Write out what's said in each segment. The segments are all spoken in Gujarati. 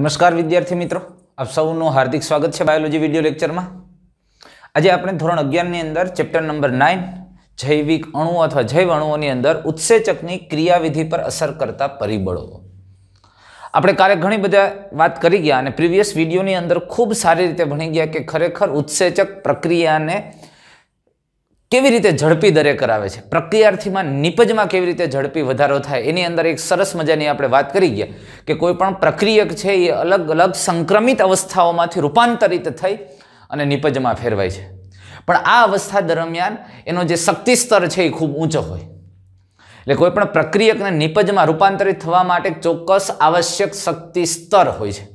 નમસ્કાર વિદ્યાર્થી મિત્રો આપ સૌનું હાર્દિક સ્વાગત છે બાયોલોજી વિડીયો લેક્ચરમાં આજે આપણે ધોરણ અગિયારની અંદર ચેપ્ટર નંબર નાઇન જૈવિક અણુઓ અથવા જૈવ અણુઓની અંદર ઉત્સેચકની ક્રિયાવિધિ પર અસર કરતા પરિબળો આપણે કાલે ઘણી બધા વાત કરી ગયા અને પ્રીવિયસ વિડીયોની અંદર ખૂબ સારી રીતે ભણી ગયા કે ખરેખર ઉત્સેચક પ્રક્રિયાને કેવી રીતે ઝડપી દરે કરાવે છે પ્રક્રિયાર્થીમાં નિપજમાં કેવી રીતે ઝડપી વધારો થાય એની અંદર એક સરસ મજાની આપણે વાત કરી ગયા કે કોઈ પણ પ્રક્રિયક છે એ અલગ અલગ સંક્રમિત અવસ્થાઓમાંથી રૂપાંતરિત થઈ અને નિપજમાં ફેરવાય છે પણ આ અવસ્થા દરમિયાન એનો જે શક્તિ સ્તર છે એ ખૂબ ઊંચો હોય એટલે કોઈ પણ પ્રક્રિયકને નિપજમાં રૂપાંતરિત થવા માટે ચોક્કસ આવશ્યક શક્તિ સ્તર હોય છે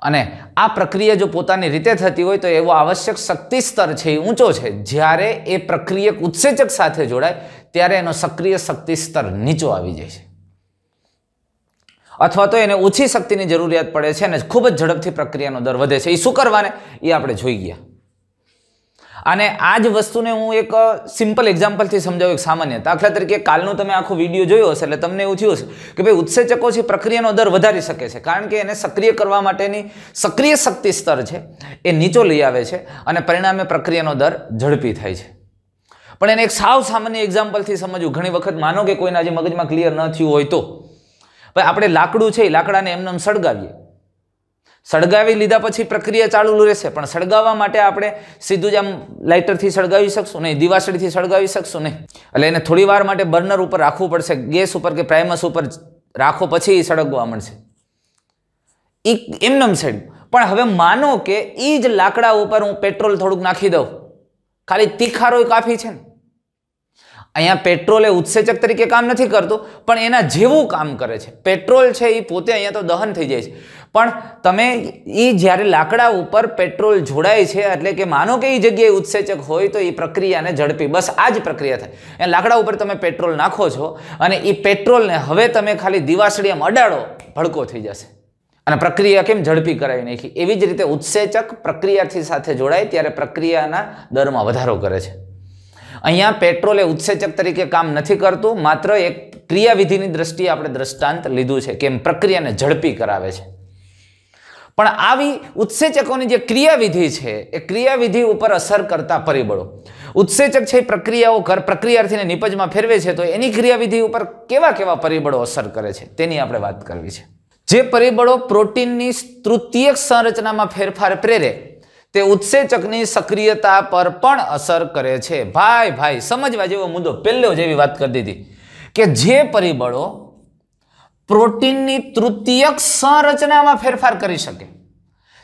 અને આ પ્રક્રિયા જો પોતાની રીતે થતી હોય તો એવો આવશ્યક શક્તિ સ્તર છે એ ઊંચો છે જ્યારે એ પ્રક્રિયક ઉત્સેચક સાથે જોડાય ત્યારે એનો સક્રિય શક્તિ સ્તર નીચો આવી જાય છે અથવા તો એને ઓછી શક્તિની જરૂરિયાત પડે છે અને ખૂબ જ ઝડપથી પ્રક્રિયાનો દર વધે છે એ શું કરવાને એ આપણે જોઈ ગયા અને આ જ વસ્તુને હું એક સિમ્પલ એક્ઝામ્પલથી સમજાવું એક સામાન્ય દાખલા તરીકે કાલનો તમે આખો વિડીયો જોયો હશે એટલે તમને એવું થયું હશે કે ભાઈ ઉત્સેચકો છે પ્રક્રિયાનો દર વધારી શકે છે કારણ કે એને સક્રિય કરવા માટેની સક્રિય શક્તિ સ્તર છે એ નીચો લઈ આવે છે અને પરિણામે પ્રક્રિયાનો દર ઝડપી થાય છે પણ એને એક સાવ સામાન્ય એક્ઝામ્પલથી સમજવું ઘણી વખત માનો કે કોઈના જે મગજમાં ક્લિયર ન થયું હોય તો ભાઈ આપણે લાકડું છે એ લાકડાને એમને સળગાવીએ સળગાવી લીધા પછી પ્રક્રિયા ચાલુ રહેશે પણ સળગાવવા માટે આપણે સીધું જ આમ લાઇટરથી સળગાવી શકશું નહીં દિવાસળીથી સળગાવી શકશું નહીં એટલે એને થોડી વાર માટે બર્નર ઉપર રાખવું પડશે ગેસ ઉપર કે પ્રાઇમસ ઉપર રાખો પછી એ સળગવા મળશે એ એમનેમ સળગ્યું પણ હવે માનો કે એ જ લાકડા ઉપર હું પેટ્રોલ થોડુંક નાખી દઉં ખાલી તીખારો કાફી છે ને અહીંયા પેટ્રોલ એ ઉત્સેચક તરીકે કામ નથી કરતું પણ એના જેવું કામ કરે છે પેટ્રોલ છે એ પોતે અહીંયા તો દહન થઈ જાય છે પણ તમે એ જ્યારે લાકડા ઉપર પેટ્રોલ જોડાય છે એટલે કે માનો કે એ જગ્યાએ ઉત્સેચક હોય તો એ પ્રક્રિયાને ઝડપી બસ આ જ પ્રક્રિયા થાય એ લાકડા ઉપર તમે પેટ્રોલ નાખો છો અને એ પેટ્રોલને હવે તમે ખાલી દિવાસળીએમ અડાડો ભડકો થઈ જશે અને પ્રક્રિયા કેમ ઝડપી કરાવી નાખી એવી જ રીતે ઉત્સેચક પ્રક્રિયાથી સાથે જોડાય ત્યારે પ્રક્રિયાના દરમાં વધારો કરે છે અહીંયા પેટ્રોલ એ ઉત્સેચક તરીકે કામ નથી કરતું માત્ર એક ક્રિયાવિધિની દ્રષ્ટિએ આપણે દ્રષ્ટાંત લીધું છે કેમ પ્રક્રિયાને ઝડપી કરાવે છે પણ આવી ઉત્સેચકોની જે ક્રિયાવિધિ છે એ ક્રિયાવિધિ ઉપર અસર કરતા પરિબળો ઉત્સેચક છે પ્રક્રિયાઓ કર પ્રક્રિયાર્થીને નિપજમાં ફેરવે છે તો એની ક્રિયાવિધિ ઉપર કેવા કેવા પરિબળો અસર કરે છે તેની આપણે વાત કરવી છે જે પરિબળો પ્રોટીનની તૃતીય સંરચનામાં ફેરફાર પ્રેરે તે ઉત્સેચકની સક્રિયતા પર પણ અસર કરે છે ભાઈ ભાઈ સમજવા જેવો મુદ્દો પહેલો જેવી વાત કરી દીધી કે જે પરિબળો પ્રોટીનની તૃતીયક સંરચનામાં ફેરફાર કરી શકે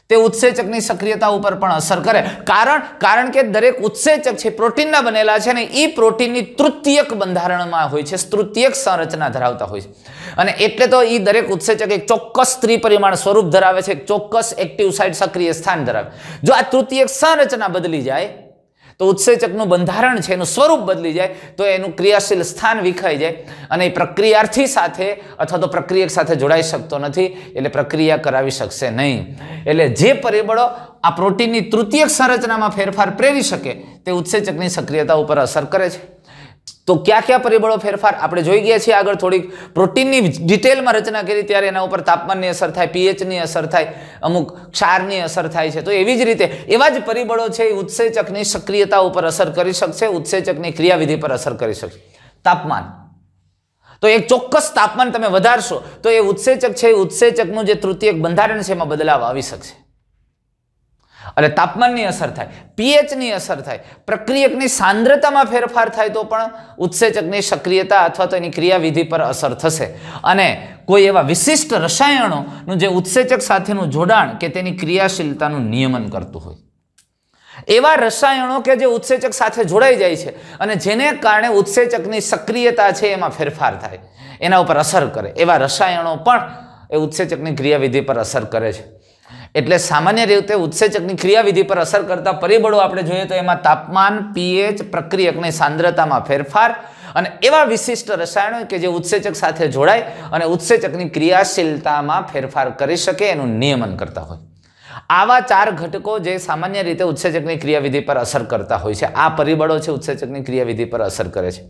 તે ઉત્સેચકની સક્રિયતા ઉપર પણ અસર કરે કારણ કારણ કે દરેક ઉત્સેચક છે પ્રોટીનના બનેલા છે ને એ પ્રોટીનની તૃતીયક બંધારણમાં હોય છે તૃતીયક સંરચના ધરાવતા હોય છે અને એટલે તો એ દરેક ઉત્સેચક એક ચોક્કસ ત્રિપરિમાણ સ્વરૂપ ધરાવે છે એક ચોક્કસ એક્ટિવ સાઇડ સક્રિય સ્થાન ધરાવે જો આ તૃતીયક સંરચના બદલી જાય તો ઉત્સેચકનું બંધારણ છે એનું સ્વરૂપ બદલી જાય તો એનું ક્રિયાશીલ સ્થાન વિખાઈ જાય અને એ પ્રક્રિયાર્થી સાથે અથવા તો પ્રક્રિયક સાથે જોડાઈ શકતો નથી એટલે પ્રક્રિયા કરાવી શકશે નહીં એટલે જે પરિબળો આ પ્રોટીનની તૃતીયક સંરચનામાં ફેરફાર પ્રેરી શકે તે ઉત્સેચકની સક્રિયતા ઉપર અસર કરે છે તો કયા કયા પરિબળો ફેરફાર આપણે જોઈ ગયા છીએ આગળ થોડીક પ્રોટીનની ડિટેલમાં રચના કરી ત્યારે એના ઉપર તાપમાનની અસર થાય પીએચની અસર થાય અમુક ક્ષારની અસર થાય છે તો એવી જ રીતે એવા જ પરિબળો છે એ ઉત્સેચકની સક્રિયતા ઉપર અસર કરી શકશે ઉત્સેચકની ક્રિયાવિધિ પર અસર કરી શકશે તાપમાન તો એક ચોક્કસ તાપમાન તમે વધારશો તો એ ઉત્સેચક છે ઉત્સેચકનું જે તૃતીયક બંધારણ છે એમાં બદલાવ આવી શકશે અને તાપમાનની અસર થાય પીએચની અસર થાય પ્રક્રિયકની સાંદ્રતામાં ફેરફાર થાય તો પણ ઉત્સેચકની સક્રિયતા અથવા તો એની ક્રિયાવિધિ પર અસર થશે અને કોઈ એવા વિશિષ્ટ રસાયણોનું જે ઉત્સેચક સાથેનું જોડાણ કે તેની ક્રિયાશીલતાનું નિયમન કરતું હોય એવા રસાયણો કે જે ઉત્સેચક સાથે જોડાઈ જાય છે અને જેને કારણે ઉત્સેચકની સક્રિયતા છે એમાં ફેરફાર થાય એના ઉપર અસર કરે એવા રસાયણો પણ એ ઉત્સેચકની ક્રિયાવિધિ પર અસર કરે છે એટલે સામાન્ય રીતે ઉત્સેચકની ક્રિયાવિધિ પર અસર કરતા પરિબળો આપણે જોઈએ તો એમાં તાપમાન પીએચ પ્રક્રિયકની સાંદ્રતામાં ફેરફાર અને એવા વિશિષ્ટ રસાયણો કે જે ઉત્સેચક સાથે જોડાય અને ઉત્સેચકની ક્રિયાશીલતામાં ફેરફાર કરી શકે એનું નિયમન કરતા હોય આવા ચાર ઘટકો જે સામાન્ય રીતે ઉત્સેચકની ક્રિયાવિધિ પર અસર કરતા હોય છે આ પરિબળો છે ઉત્સેચકની ક્રિયાવિધિ પર અસર કરે છે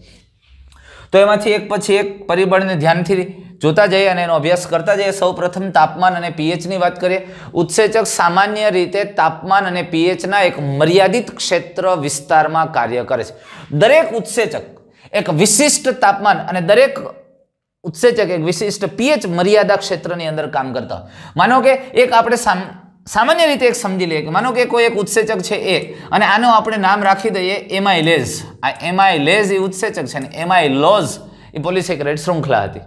તો એમાંથી એક પછી એક પરિબળને ધ્યાનથી જોતા જઈએ અને એનો અભ્યાસ કરતા જઈએ સૌપ્રથમ તાપમાન અને પીએચની વાત કરીએ ઉત્સેચક સામાન્ય રીતે તાપમાન અને પીએચના એક મર્યાદિત ક્ષેત્ર વિસ્તારમાં કાર્ય કરે છે દરેક ઉત્સેચક એક વિશિષ્ટ તાપમાન અને દરેક ઉત્સેચક એક વિશિષ્ટ પીએચ મર્યાદા ક્ષેત્રની અંદર કામ કરતા માનો કે એક આપણે સામાન્ય રીતે એક સમજી લઈએ કે માનો કે કોઈ એક ઉત્સેચક છે એ અને આનું આપણે નામ રાખી દઈએ લેઝ આ લેઝ એ ઉત્સેચક છે ને લોઝ એ પોલિસેક્રેટ શૃંખલા હતી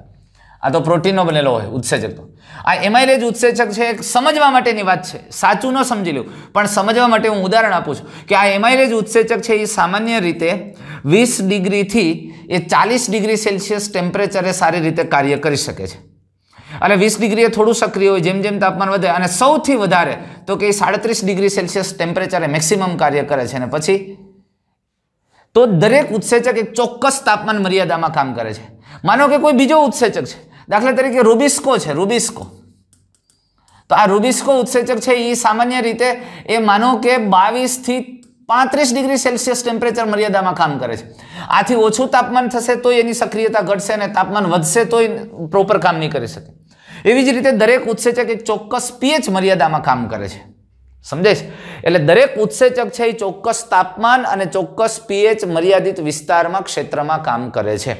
આ તો પ્રોટીનનો બનેલો હોય ઉત્સેચક તો આ એમાઇલેજ ઉત્સેચક છે એક સમજવા માટેની વાત છે સાચું ન સમજી લેવું પણ સમજવા માટે હું ઉદાહરણ આપું છું કે આ એમાઇલેજ ઉત્સેચક છે એ સામાન્ય રીતે વીસ ડિગ્રીથી એ ચાલીસ ડિગ્રી સેલ્સિયસ ટેમ્પરેચરે સારી રીતે કાર્ય કરી શકે છે અને વીસ ડિગ્રીએ થોડું સક્રિય હોય જેમ જેમ તાપમાન વધે અને સૌથી વધારે તો કે એ સાડત્રીસ ડિગ્રી સેલ્સિયસ ટેમ્પરેચરે મેક્સિમમ કાર્ય કરે છે અને પછી તો દરેક ઉત્સેચક એક ચોક્કસ તાપમાન મર્યાદામાં કામ કરે છે માનો કે કોઈ બીજો ઉત્સેચક છે દાખલા તરીકે રૂબિસ્કો છે રૂબિસ્કો તો આ રૂબિસ્કો ઉત્સેચક છે એ સામાન્ય રીતે એ માનો કે બાવીસથી પાંત્રીસ ડિગ્રી સેલ્સિયસ ટેમ્પરેચર મર્યાદામાં કામ કરે છે આથી ઓછું તાપમાન થશે તો એની સક્રિયતા ઘટશે અને તાપમાન વધશે તો પ્રોપર કામ નહીં કરી શકે એવી જ રીતે દરેક ઉત્સેચક એક ચોક્કસ પીએચ મર્યાદામાં કામ કરે છે સમજાય છે એટલે દરેક ઉત્સેચક છે એ ચોક્કસ તાપમાન અને ચોક્કસ પીએચ મર્યાદિત વિસ્તારમાં ક્ષેત્રમાં કામ કરે છે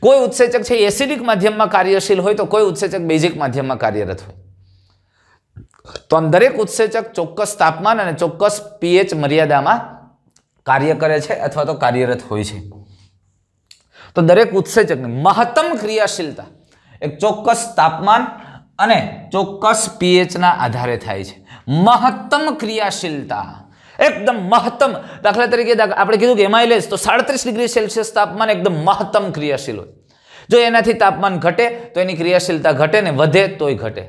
કોઈ ઉત્સેચક છે એસિડિક માધ્યમમાં કાર્યશીલ હોય તો કોઈ ઉત્સેચક બેઝિક માધ્યમમાં કાર્યરત હોય તો દરેક ઉત્સેચક ચોક્કસ તાપમાન અને ચોક્કસ પીએચ મર્યાદામાં કાર્ય કરે છે અથવા તો કાર્યરત હોય છે તો દરેક ઉત્સેચકની મહત્તમ ક્રિયાશીલતા એક ચોક્કસ તાપમાન અને ચોક્કસ પીએચના આધારે થાય છે મહત્તમ ક્રિયાશીલતા એકદમ મહત્તમ દાખલા તરીકે આપણે કીધું કે એમાઇલેજ તો સાડત્રીસ ડિગ્રી સેલ્સિયસ તાપમાન એકદમ મહત્તમ ક્રિયાશીલ હોય જો એનાથી તાપમાન ઘટે તો એની ક્રિયાશીલતા ઘટે ને વધે તોય ઘટે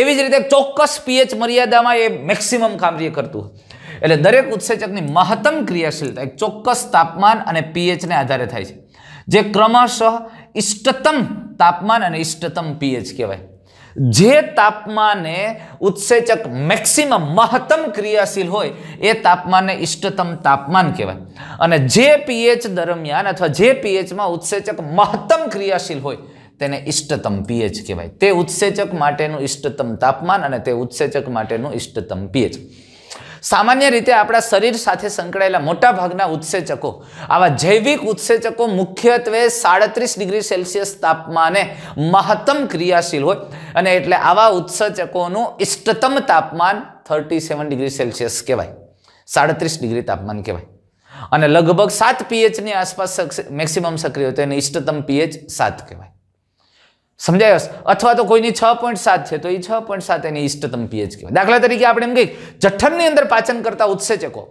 એવી જ રીતે ચોક્કસ પીએચ મર્યાદામાં એ મેક્સિમમ કાર્ય કરતું એટલે દરેક ઉત્સેચકની મહત્તમ ક્રિયાશીલતા એક ચોક્કસ તાપમાન અને પીએચને આધારે થાય છે જે ક્રમશઃ ઇષ્ટતમ તાપમાન અને ઇષ્ટતમ પીએચ કહેવાય જે તાપમાને ઉત્સેચક મેક્સિમમ મહત્તમ ક્રિયાશીલ હોય એ તાપમાને ઇષ્ટતમ તાપમાન કહેવાય અને જે પીએચ દરમિયાન અથવા જે પીએચમાં ઉત્સેચક મહત્તમ ક્રિયાશીલ હોય તેને ઇષ્ટતમ પીએચ કહેવાય તે ઉત્સેચક માટેનું ઇષ્ટતમ તાપમાન અને તે ઉત્સેચક માટેનું ઇષ્ટતમ પીએચ સામાન્ય રીતે આપણા શરીર સાથે સંકળાયેલા મોટાભાગના ઉત્સેચકો આવા જૈવિક ઉત્સેચકો મુખ્યત્વે સાડત્રીસ ડિગ્રી સેલ્સિયસ તાપમાને મહત્તમ ક્રિયાશીલ હોય અને એટલે આવા ઉત્સેચકોનું ઇષ્ટતમ તાપમાન થર્ટી સેવન ડિગ્રી સેલ્સિયસ કહેવાય સાડત્રીસ ડિગ્રી તાપમાન કહેવાય અને લગભગ સાત પીએચની આસપાસ મેક્સિમમ સક્રિય હોય તો એને ઇષ્ટતમ પીએચ સાત કહેવાય સમજાયો અથવા તો કોઈની છ પોઈન્ટ સાત છે તો એ છ પોઈન્ટ સાત એની ઇષ્ટતમ પીએચ કહેવાય દાખલા તરીકે આપણે એમ કહીએ જઠ્ઠનની અંદર પાચન કરતા ઉત્સેચકો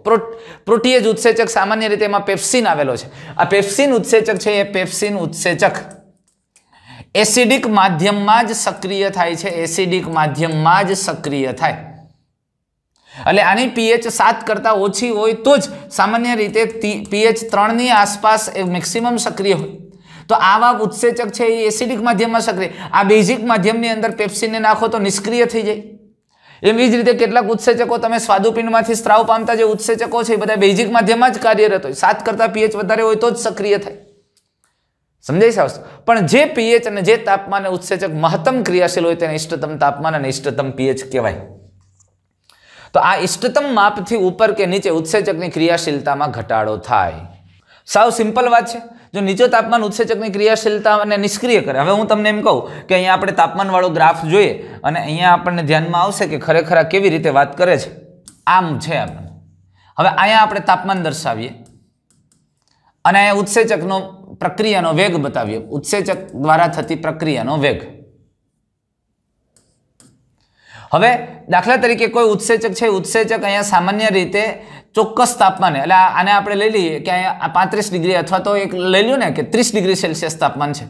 પ્રોટીએજ ઉત્સેચક સામાન્ય રીતે એમાં પેપ્સિન આવેલો છે આ પેપ્સિન ઉત્સેચક છે એ પેપ્સિન ઉત્સેચક એસિડિક માધ્યમમાં જ સક્રિય થાય છે એસિડિક માધ્યમમાં જ સક્રિય થાય એટલે આની પીએચ સાત કરતાં ઓછી હોય તો જ સામાન્ય રીતે પીએચ ત્રણની આસપાસ એ મેક્સિમમ સક્રિય હોય તો આવા ઉત્સેચક છે એ એસિડિક માધ્યમમાં સક્રિય આ બેઝિક માધ્યમની અંદર પેપ્સીને નાખો તો નિષ્ક્રિય થઈ જાય એવી જ રીતે કેટલાક ઉત્સેચકો તમે સ્વાદુપિંડમાંથી સ્ત્રાવ પામતા જે ઉત્સેચકો છે એ બધા બેઝિક માધ્યમમાં જ કાર્યરત હોય સાત કરતાં પીએચ વધારે હોય તો જ સક્રિય થાય સમજાઈ સાવ પણ જે પીએચ અને જે તાપમાન ઉત્સેચક મહત્તમ ક્રિયાશીલ હોય તેને ઇષ્ટતમ તાપમાન અને ઇષ્ટતમ પીએચ કહેવાય તો આ ઇષ્ટતમ માપથી ઉપર કે નીચે ઉત્સેચકની ક્રિયાશીલતામાં ઘટાડો થાય સાવ સિમ્પલ વાત છે જો નીચો તાપમાન ઉત્સેચકની ક્રિયાશીલતાને નિષ્ક્રિય કરે હવે હું તમને એમ કહું કે અહીંયા આપણે તાપમાનવાળો ગ્રાફ જોઈએ અને અહીંયા આપણને ધ્યાનમાં આવશે કે ખરેખર આ કેવી રીતે વાત કરે છે આમ છે આપણને હવે અહીંયા આપણે તાપમાન દર્શાવીએ અને અહીંયા ઉત્સેચકનો પ્રક્રિયાનો વેગ બતાવીએ ઉત્સેચક દ્વારા થતી પ્રક્રિયાનો વેગ હવે દાખલા તરીકે કોઈ ઉત્સેચક છે ઉત્સેચક અહીંયા સામાન્ય રીતે ચોક્કસ તાપમાને એટલે આને આપણે લઈ લઈએ કે અહીંયા પાંત્રીસ ડિગ્રી અથવા તો એક લઈ લ્યું ને કે ત્રીસ ડિગ્રી સેલ્સિયસ તાપમાન છે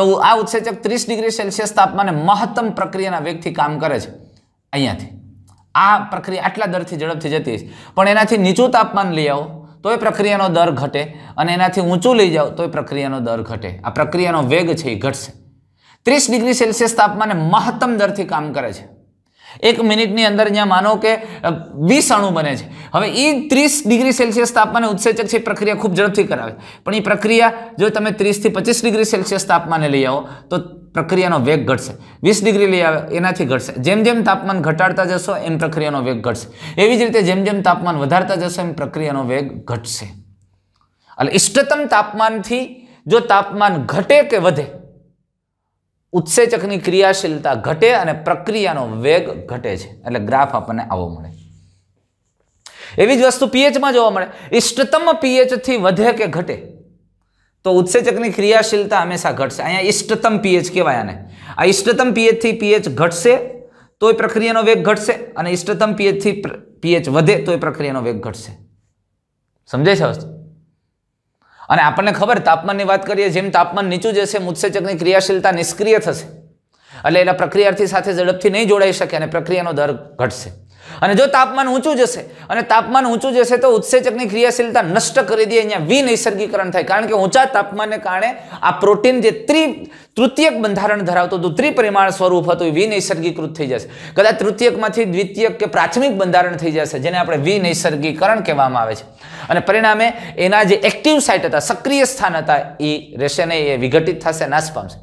તો આ ઉત્સેચક ત્રીસ ડિગ્રી સેલ્સિયસ તાપમાને મહત્તમ પ્રક્રિયાના વેગથી કામ કરે છે અહીંયાથી આ પ્રક્રિયા આટલા દરથી ઝડપથી જતી છે પણ એનાથી નીચું તાપમાન લઈ આવો તો એ પ્રક્રિયાનો દર ઘટે અને એનાથી ઊંચું લઈ જાઓ તો એ પ્રક્રિયાનો દર ઘટે આ પ્રક્રિયાનો વેગ છે એ ઘટશે ત્રીસ ડિગ્રી સેલ્સિયસ તાપમાને મહત્તમ દરથી કામ કરે છે એક મિનિટની અંદર જ્યાં માનો કે વીસ અણુ બને છે હવે એ ત્રીસ ડિગ્રી સેલ્સિયસ તાપમાને ઉત્સેચક છે પ્રક્રિયા ખૂબ ઝડપથી કરાવે પણ એ પ્રક્રિયા જો તમે ત્રીસથી પચીસ ડિગ્રી સેલ્સિયસ તાપમાને લઈ આવો તો પ્રક્રિયાનો વેગ ઘટશે વીસ ડિગ્રી લઈ આવે એનાથી ઘટશે જેમ જેમ તાપમાન ઘટાડતા જશો એમ પ્રક્રિયાનો વેગ ઘટશે એવી જ રીતે જેમ જેમ તાપમાન વધારતા જશો એમ પ્રક્રિયાનો વેગ ઘટશે એટલે ઇષ્ટતમ તાપમાનથી જો તાપમાન ઘટે કે વધે ઉત્સેચકની ક્રિયાશીલતા ઘટે અને પ્રક્રિયાનો વેગ ઘટે છે એટલે ગ્રાફ આપણને આવો મળે એવી જ વસ્તુ પીએચમાં જોવા મળે ઇષ્ટતમ પીએચથી વધે કે ઘટે તો ઉત્સેચકની ક્રિયાશીલતા હંમેશા ઘટશે અહીંયા ઇષ્ટતમ પીએચ કહેવાય આને આ ઇષ્ટતમ પીએચથી પીએચ ઘટશે તો એ પ્રક્રિયાનો વેગ ઘટશે અને ઇષ્ટતમ પીએચથી પીએચ વધે તો એ પ્રક્રિયાનો વેગ ઘટશે સમજાય છે વસ્તુ અને આપણને ખબર તાપમાનની વાત કરીએ જેમ તાપમાન નીચું જશે મુત્સેચકની ક્રિયાશીલતા નિષ્ક્રિય થશે એટલે એના પ્રક્રિયાર્થી સાથે ઝડપથી નહીં જોડાઈ શકે અને પ્રક્રિયાનો દર ઘટશે અને જો તાપમાન ઊંચું જશે અને તાપમાન ઊંચું જશે તો ઉત્સેચકની ક્રિયાશીલતા નષ્ટ કરી દે અહીંયા વિનૈસર્ગીકરણ થાય કારણ કે ઊંચા તાપમાનને કારણે આ પ્રોટીન જે ત્રિ તૃતીયક બંધારણ ધરાવતું હતું ત્રિપરિમાણ સ્વરૂપ હતું એ વિનૈસર્ગીકૃત થઈ જશે કદાચ તૃતીયકમાંથી દ્વિતીયક કે પ્રાથમિક બંધારણ થઈ જશે જેને આપણે વિનૈસર્ગીકરણ કહેવામાં આવે છે અને પરિણામે એના જે એક્ટિવ સાઇટ હતા સક્રિય સ્થાન હતા એ રહેશે નહીં એ વિઘટિત થશે નાશ પામશે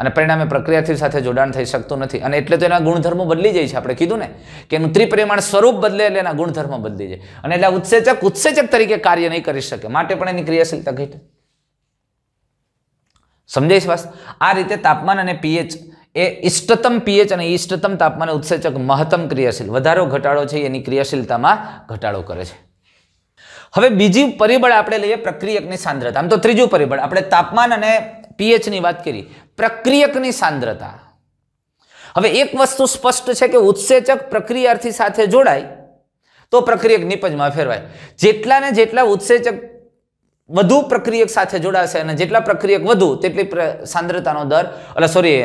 અને પરિણામે પ્રક્રિયાથી સાથે જોડાણ થઈ શકતું નથી અને એટલે તો એના ગુણધર્મો બદલી જાય છે આપણે કીધું ને કે એનું ત્રિપરિમાણ સ્વરૂપ બદલે એટલે એના ગુણધર્મો બદલી જાય અને એટલે ઉત્સેચક ઉત્સેચક તરીકે કાર્ય નહીં કરી શકે માટે પણ એની ક્રિયાશીલતા ઘટે સમજાય શ્વાસ આ રીતે તાપમાન અને પીએચ એ ઇષ્ટતમ પીએચ અને ઇષ્ટતમ તાપમાને ઉત્સેચક મહત્તમ ક્રિયાશીલ વધારો ઘટાડો છે એની ક્રિયાશીલતામાં ઘટાડો કરે છે હવે બીજી પરિબળ આપણે લઈએ પ્રક્રિયકની સાંદ્રતા આમ તો ત્રીજું પરિબળ આપણે તાપમાન અને પીએચની વાત કરી પ્રક્રિયકની સાંદ્રતા હવે એક વસ્તુ સ્પષ્ટ છે કે ઉત્સેચક પ્રક્રિયાર્થી સાથે જોડાય તો પ્રક્રિયક નિપજમાં ફેરવાય જેટલા ને જેટલા ઉત્સેચક વધુ પ્રક્રિયક સાથે જોડાશે અને જેટલા પ્રક્રિયક વધુ તેટલી સાંદ્રતાનો દર એટલે સોરી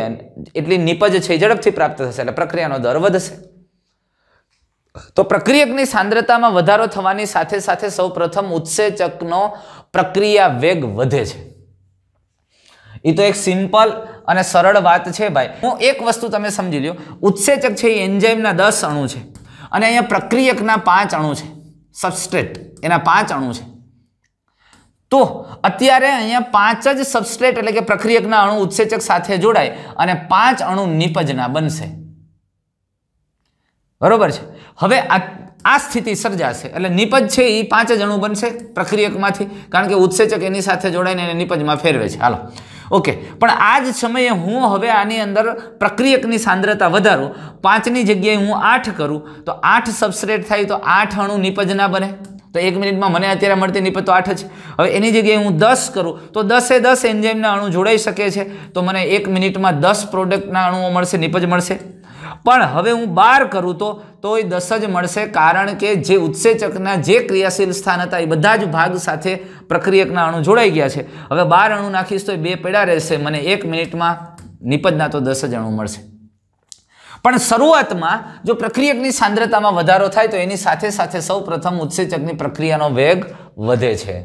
એટલી નિપજ છે એ ઝડપથી પ્રાપ્ત થશે એટલે પ્રક્રિયાનો દર વધશે તો પ્રક્રિયકની સાંદ્રતામાં વધારો થવાની સાથે સાથે સૌપ્રથમ ઉત્સેચકનો પ્રક્રિયા વેગ વધે છે એ તો એક સિમ્પલ અને સરળ વાત છે ભાઈ હું એક વસ્તુ તમે સમજી લો ઉત્સેચક છે એ એન્જાઇમના દસ અણુ છે અને અહીંયા પ્રક્રિયકના પાંચ અણુ છે સબસ્ટ્રેટ એના પાંચ અણુ છે તો અત્યારે અહીંયા પાંચ જ સબસ્ટ્રેટ એટલે કે પ્રક્રિયકના અણુ ઉત્સેચક સાથે જોડાય અને પાંચ અણુ નિપજના બનશે બરોબર છે હવે આ આ સ્થિતિ સર્જાશે એટલે નિપજ છે એ પાંચ જ અણુ બનશે પ્રક્રિયકમાંથી કારણ કે ઉત્સેચક એની સાથે જોડાઈને એને નિપજમાં ફેરવે છે હાલો ઓકે પણ આ જ સમયે હું હવે આની અંદર પ્રક્રિયકની સાંદ્રતા વધારું પાંચની જગ્યાએ હું આઠ કરું તો આઠ સબસ્ટ્રેટ થાય તો આઠ અણુ નિપજ ના બને તો એક મિનિટમાં મને અત્યારે મળતી નિપજ તો આઠ જ હવે એની જગ્યાએ હું દસ કરું તો દસે દસ એન્જાઇમના અણુ જોડાઈ શકે છે તો મને એક મિનિટમાં દસ પ્રોડક્ટના અણુઓ મળશે નિપજ મળશે પણ હવે હું બાર કરું તો તોય દસ જ મળશે કારણ કે જે ઉત્સેચકના જે ક્રિયાશીલ સ્થાન હતા એ બધા જ ભાગ સાથે પ્રક્રિયકના અણુ જોડાઈ ગયા છે હવે બાર અણુ નાખીશ તો એ બે પેડા રહેશે મને એક મિનિટમાં નિપજના તો દસ જ અણુ મળશે પણ શરૂઆતમાં જો પ્રક્રિયકની સાંદ્રતામાં વધારો થાય તો એની સાથે સાથે સૌ પ્રથમ ઉત્સેચકની પ્રક્રિયાનો વેગ વધે છે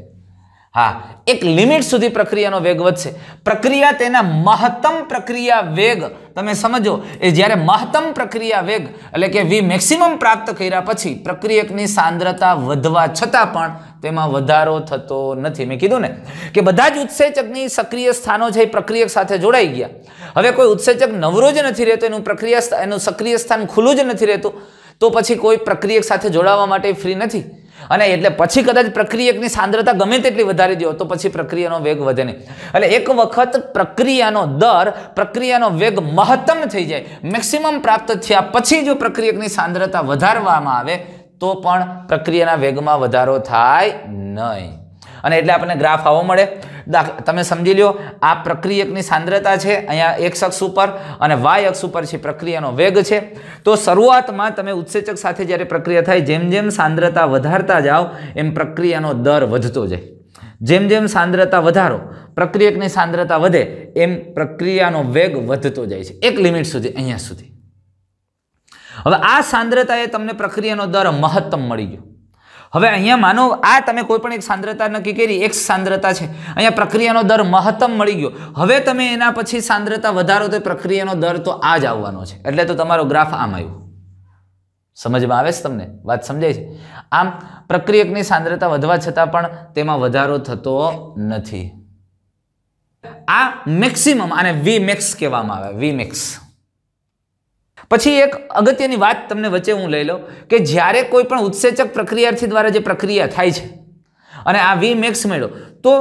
હા એક લિમિટ સુધી પ્રક્રિયાનો વેગ વધશે પ્રક્રિયા તેના મહત્તમ પ્રક્રિયા વેગ તમે સમજો એ જ્યારે મહત્તમ પ્રક્રિયા વેગ એટલે કે વી મેક્સિમમ પ્રાપ્ત કર્યા પછી પ્રક્રિયકની સાંદ્રતા વધવા છતાં પણ તેમાં વધારો થતો નથી મેં કીધું ને કે બધા જ ઉત્સેચકની સક્રિય સ્થાનો છે એ પ્રક્રિયક સાથે જોડાઈ ગયા હવે કોઈ ઉત્સેચક નવરો જ નથી રહેતો એનું પ્રક્રિયા એનું સક્રિય સ્થાન ખુલ્લું જ નથી રહેતું તો પછી કોઈ પ્રક્રિયક સાથે જોડાવા માટે ફ્રી નથી અને એટલે પછી કદાચ પ્રક્રિયકની સાંદ્રતા ગમે તેટલી વધારી દો તો પછી પ્રક્રિયાનો વેગ વધે નહીં એટલે એક વખત પ્રક્રિયાનો દર પ્રક્રિયાનો વેગ મહત્તમ થઈ જાય મેક્સિમમ પ્રાપ્ત થયા પછી જો પ્રક્રિયકની સાંદ્રતા વધારવામાં આવે તો પણ પ્રક્રિયાના વેગમાં વધારો થાય નહીં અને એટલે આપણને ગ્રાફ આવો મળે તમે સમજી લો આ પ્રક્રિયકની સાંદ્રતા છે અહીંયા એક અક્ષ ઉપર અને વાય અક્ષ ઉપર છે પ્રક્રિયાનો વેગ છે તો શરૂઆતમાં તમે ઉત્સેચક સાથે જ્યારે પ્રક્રિયા થાય જેમ જેમ સાંદ્રતા વધારતા જાઓ એમ પ્રક્રિયાનો દર વધતો જાય જેમ જેમ સાંદ્રતા વધારો પ્રક્રિયકની સાંદ્રતા વધે એમ પ્રક્રિયાનો વેગ વધતો જાય છે એક લિમિટ સુધી અહીંયા સુધી હવે આ સાંદ્રતાએ તમને પ્રક્રિયાનો દર મહત્તમ મળી ગયો હવે અહીંયા માનો આ તમે કોઈ પણ એક સાંદ્રતા નક્કી કરી એક સાંદ્રતા છે અહીંયા પ્રક્રિયાનો દર મહત્તમ મળી ગયો હવે તમે એના પછી સાંદ્રતા વધારો તો પ્રક્રિયાનો દર તો આ જ આવવાનો છે એટલે તો તમારો ગ્રાફ આમ આવ્યો સમજમાં આવે છે તમને વાત સમજાય છે આમ પ્રક્રિયકની સાંદ્રતા વધવા છતાં પણ તેમાં વધારો થતો નથી આ મેક્સિમમ આને વી મેક્સ કહેવામાં આવે વી મેક્સ પછી એક અગત્યની વાત તમને વચ્ચે હું લઈ લઉં કે જ્યારે કોઈ પણ ઉત્સેચક પ્રક્રિયાથી દ્વારા જે પ્રક્રિયા થાય છે અને આ વી મેક્સ મેળો તો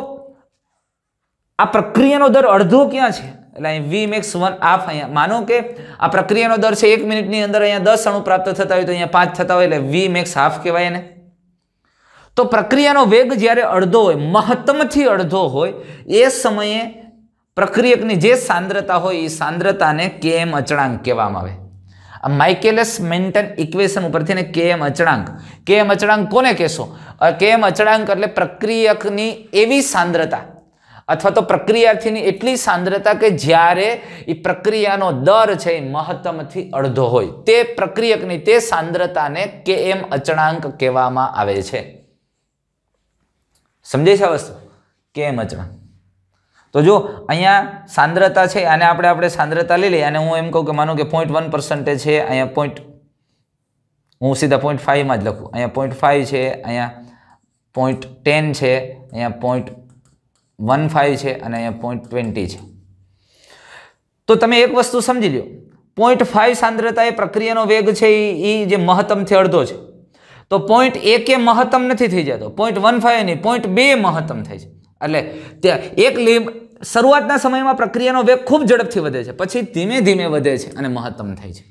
આ પ્રક્રિયાનો દર અડધો ક્યાં છે એટલે અહીં વી મેક્સ વન હાફ અહીંયા માનો કે આ પ્રક્રિયાનો દર છે એક મિનિટની અંદર અહીંયા દસ અણુ પ્રાપ્ત થતા હોય તો અહીંયા પાંચ થતા હોય એટલે વી મેક્સ હાફ કહેવાય એને તો પ્રક્રિયાનો વેગ જ્યારે અડધો હોય મહત્તમથી અડધો હોય એ સમયે પ્રક્રિયકની જે સાંદ્રતા હોય એ સાંદ્રતાને કેમ અચળાંક કહેવામાં આવે આ માઇકેલસ મેન્ટન ઇક્વેશન ઉપરથી ને કે એમ અચળાંક કે એમ અચળાંક કોને કહેશો કે એમ અચળાંક એટલે પ્રક્રિયકની એવી સાંદ્રતા અથવા તો પ્રક્રિયાથીની એટલી સાંદ્રતા કે જ્યારે એ પ્રક્રિયાનો દર છે એ મહત્તમથી અડધો હોય તે પ્રક્રિયકની તે સાંદ્રતાને કે એમ અચળાંક કહેવામાં આવે છે સમજાય છે વસ્તુ કે એમ અચળાંક તો જો અહીંયા સાંદ્રતા છે અને આપણે આપણે સાંદ્રતા લઈ લઈએ અને હું એમ કહું કે માનું કે પોઈન્ટ વન પર્સન્ટેજ છે અહીંયા પોઈન્ટ હું સીધા પોઈન્ટ ફાઇવમાં જ લખું અહીંયા પોઈન્ટ ફાઇવ છે અહીંયા પોઈન્ટ ટેન છે અહીંયા પોઈન્ટ વન ફાઇવ છે અને અહીંયા પોઈન્ટ ટ્વેન્ટી છે તો તમે એક વસ્તુ સમજી લો પોઈન્ટ ફાઇવ સાંદ્રતા એ પ્રક્રિયાનો વેગ છે એ જે મહત્તમથી અડધો છે તો પોઈન્ટ એક એ મહત્તમ નથી થઈ જતો પોઈન્ટ વન ફાઇવ નહીં પોઈન્ટ બે મહત્તમ થાય છે એટલે ત્યાં એક લીંબ શરૂઆતના સમયમાં પ્રક્રિયાનો વેગ ખૂબ ઝડપથી વધે છે પછી ધીમે ધીમે વધે છે અને મહત્તમ થાય છે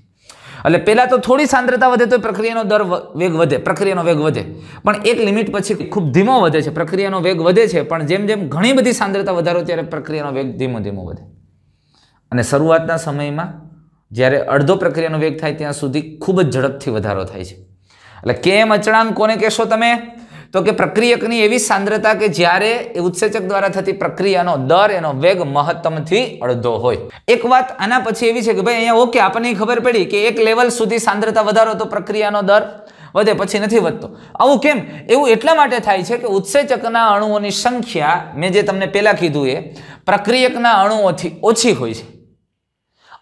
એટલે પહેલાં તો થોડી સાંદ્રતા વધે તો પ્રક્રિયાનો દર વેગ વધે પ્રક્રિયાનો વેગ વધે પણ એક લિમિટ પછી ખૂબ ધીમો વધે છે પ્રક્રિયાનો વેગ વધે છે પણ જેમ જેમ ઘણી બધી સાંદ્રતા વધારો ત્યારે પ્રક્રિયાનો વેગ ધીમો ધીમો વધે અને શરૂઆતના સમયમાં જ્યારે અડધો પ્રક્રિયાનો વેગ થાય ત્યાં સુધી ખૂબ જ ઝડપથી વધારો થાય છે એટલે કેમ અચળાંક કોને કહેશો તમે તો કે પ્રક્રિયકની એવી સાંદ્રતા કે જ્યારે ઉત્સેચક દ્વારા થતી પ્રક્રિયાનો દર એનો વેગ મહત્તમથી અડધો હોય એક વાત આના પછી એવી છે કે ભાઈ અહીંયા ઓકે આપણને ખબર પડી કે એક લેવલ સુધી સાંદ્રતા વધારો તો પ્રક્રિયાનો દર વધે પછી નથી વધતો આવું કેમ એવું એટલા માટે થાય છે કે ઉત્સેચકના અણુઓની સંખ્યા મેં જે તમને પહેલાં કીધું એ પ્રક્રિયકના અણુઓથી ઓછી હોય છે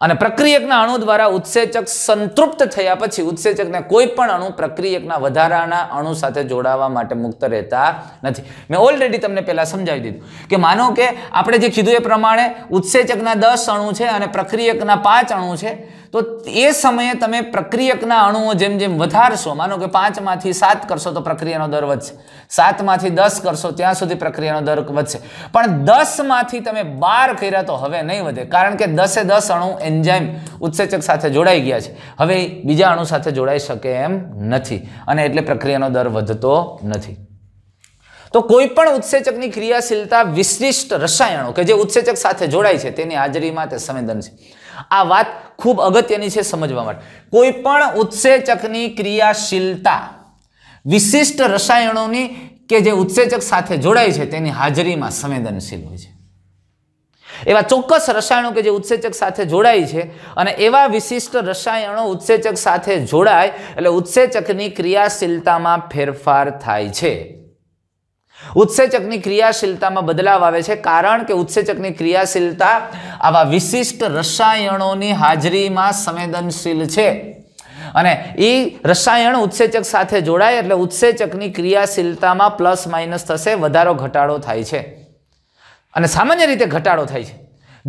અને પ્રક્રિયકના અણુ દ્વારા ઉત્સેચક સંતૃપ્ત થયા પછી ઉત્સેચકને કોઈ પણ અણુ પ્રક્રિયકના વધારાના અણુ સાથે જોડાવા માટે મુક્ત રહેતા નથી મેં ઓલરેડી તમને પહેલાં સમજાવી દીધું કે માનો કે આપણે જે કીધું એ પ્રમાણે ઉત્સેચકના દસ અણુ છે અને પ્રક્રિયકના પાંચ અણુ છે તો એ સમયે તમે પ્રક્રિયકના અણુઓ જેમ જેમ વધારશો માનો કે પાંચમાંથી સાત કરશો તો પ્રક્રિયાનો દર વધશે સાતમાંથી દસ કરશો ત્યાં સુધી પ્રક્રિયાનો દર વધશે પણ દસમાંથી તમે બાર કર્યા તો હવે નહીં વધે કારણ કે દસે દસ અણુ એન્જાઇમ ઉત્સેચક સાથે જોડાઈ ગયા છે હવે બીજા અણુ સાથે જોડાઈ શકે એમ નથી અને એટલે પ્રક્રિયાનો દર વધતો નથી તો કોઈપણ ઉત્સેચકની ક્રિયાશીલતા વિશિષ્ટ રસાયણો કે જે ઉત્સેચક સાથે જોડાય છે તેની હાજરીમાં તે સંવેદન છે આ વાત ખૂબ અગત્યની છે સમજવા માટે કોઈ પણ ઉત્સેચકની ક્રિયાશીલતા વિશિષ્ટ રસાયણોની કે જે ઉત્સેચક સાથે જોડાય છે તેની હાજરીમાં સંવેદનશીલ હોય છે એવા ચોક્કસ રસાયણો કે જે ઉત્સેચક સાથે જોડાય છે અને એવા વિશિષ્ટ રસાયણો ઉત્સેચક સાથે જોડાય એટલે ઉત્સેચકની ક્રિયાશીલતામાં ફેરફાર થાય છે ઉત્સેચકની ક્રિયાશીલતામાં બદલાવ આવે છે કારણ કે ઉત્સેચકની ક્રિયાશીલતા આવા વિશિષ્ટ રસાયણોની હાજરીમાં સંવેદનશીલ છે અને એ રસાયણ ઉત્સેચક સાથે જોડાય એટલે ઉત્સેચકની ક્રિયાશીલતામાં પ્લસ માઇનસ થશે વધારો ઘટાડો થાય છે અને સામાન્ય રીતે ઘટાડો થાય છે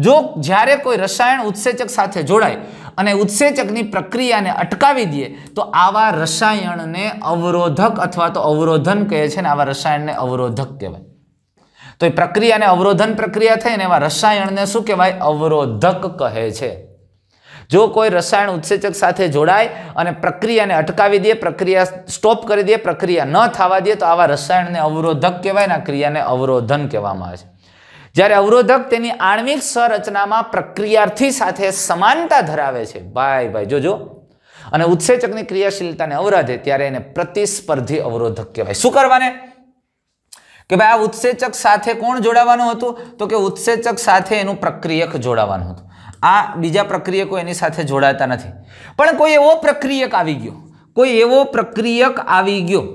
જો જ્યારે કોઈ રસાયણ ઉત્સેચક સાથે જોડાય અને ઉત્સેચકની પ્રક્રિયાને અટકાવી દઈએ તો આવા રસાયણને અવરોધક અથવા તો અવરોધન કહે છે ને આવા રસાયણને અવરોધક કહેવાય તો એ પ્રક્રિયાને અવરોધન પ્રક્રિયા થઈને એવા રસાયણને શું કહેવાય અવરોધક કહે છે જો કોઈ રસાયણ ઉત્સેચક સાથે જોડાય અને પ્રક્રિયાને અટકાવી દે પ્રક્રિયા સ્ટોપ કરી દે પ્રક્રિયા ન થવા દે તો આવા રસાયણને અવરોધક કહેવાય ને આ ક્રિયાને અવરોધન કહેવામાં આવે છે જ્યારે અવરોધક તેની આણ્વિક સંરચનામાં પ્રક્રિયાર્થી સાથે સમાનતા ધરાવે છે ભાઈ ભાઈ જોજો અને ઉત્સેચકની ક્રિયાશીલતાને અવરાધે ત્યારે એને પ્રતિસ્પર્ધી અવરોધક કહેવાય શું કરવાને કે ભાઈ આ ઉત્સેચક સાથે કોણ જોડાવાનું હતું તો કે ઉત્સેચક સાથે એનું પ્રક્રિયક જોડાવાનું હતું આ બીજા પ્રક્રિયકો એની સાથે જોડાતા નથી પણ કોઈ એવો પ્રક્રિયક આવી ગયો કોઈ એવો પ્રક્રિયક આવી ગયો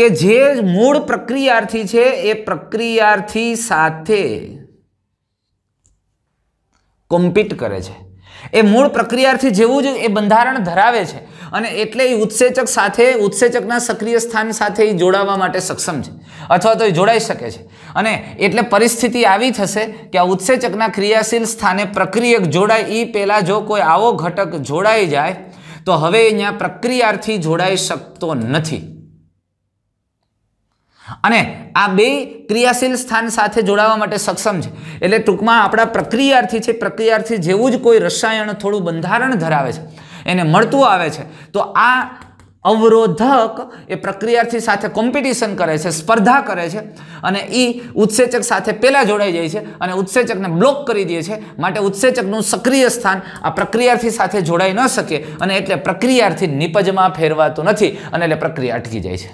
કે જે મૂળ પ્રક્રિયાર્થી છે એ પ્રક્રિયાર્થી સાથે કોમ્પિટ કરે છે એ મૂળ પ્રક્રિયાર્થી જેવું જ એ બંધારણ ધરાવે છે અને એટલે એ ઉત્સેચક સાથે ઉત્સેચકના સક્રિય સ્થાન સાથે એ જોડાવા માટે સક્ષમ છે અથવા તો એ જોડાઈ શકે છે અને એટલે પરિસ્થિતિ આવી થશે કે આ ઉત્સેચકના ક્રિયાશીલ સ્થાને પ્રક્રિયક જોડાય એ પહેલાં જો કોઈ આવો ઘટક જોડાઈ જાય તો હવે અહીંયા પ્રક્રિયાર્થી જોડાઈ શકતો નથી અને આ બે ક્રિયાશીલ સ્થાન સાથે જોડાવા માટે સક્ષમ છે એટલે ટૂંકમાં આપણા પ્રક્રિયાર્થી છે પ્રક્રિયાર્થી જેવું જ કોઈ રસાયણ થોડું બંધારણ ધરાવે છે એને મળતું આવે છે તો આ અવરોધક એ પ્રક્રિયાર્થી સાથે કોમ્પિટિશન કરે છે સ્પર્ધા કરે છે અને એ ઉત્સેચક સાથે પહેલાં જોડાઈ જાય છે અને ઉત્સેચકને બ્લોક કરી દે છે માટે ઉત્સેચકનું સક્રિય સ્થાન આ પ્રક્રિયાથી સાથે જોડાઈ ન શકે અને એટલે પ્રક્રિયાર્થી નિપજમાં ફેરવાતું નથી અને એટલે પ્રક્રિયા અટકી જાય છે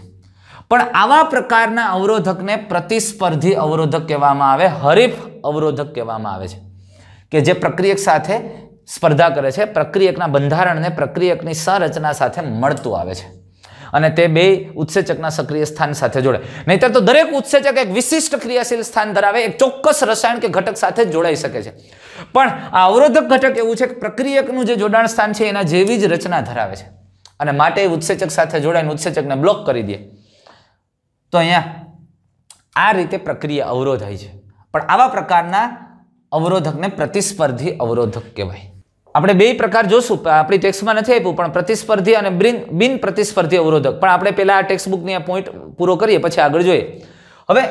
પણ આવા પ્રકારના અવરોધકને પ્રતિસ્પર્ધી અવરોધક કહેવામાં આવે હરીફ અવરોધક કહેવામાં આવે છે કે જે પ્રક્રિયક સાથે સ્પર્ધા કરે છે પ્રક્રિયકના બંધારણને પ્રક્રિયકની સંરચના સાથે મળતું આવે છે અને તે બે ઉત્સેચકના સક્રિય સ્થાન સાથે જોડે નહીતર તો દરેક ઉત્સેચક એક વિશિષ્ટ ક્રિયાશીલ સ્થાન ધરાવે એક ચોક્કસ રસાયણ કે ઘટક સાથે જોડાઈ શકે છે પણ આ અવરોધક ઘટક એવું છે કે પ્રક્રિયકનું જે જોડાણ સ્થાન છે એના જેવી જ રચના ધરાવે છે અને માટે ઉત્સેચક સાથે જોડાઈને ઉત્સેચકને બ્લોક કરી દે તો અહીંયા આ રીતે પ્રક્રિયા અવરોધાય છે પણ આવા પ્રકારના અવરોધકને પ્રતિસ્પર્ધી અવરોધક કહેવાય આપણે બે પ્રકાર જોશું આપણી ટેક્સમાં નથી આપ્યું પણ પ્રતિસ્પર્ધી અને બિન બિન પ્રતિસ્પર્ધી અવરોધક પણ આપણે પહેલાં આ ટેક્સ્ટ બુકની આ પોઈન્ટ પૂરો કરીએ પછી આગળ જોઈએ હવે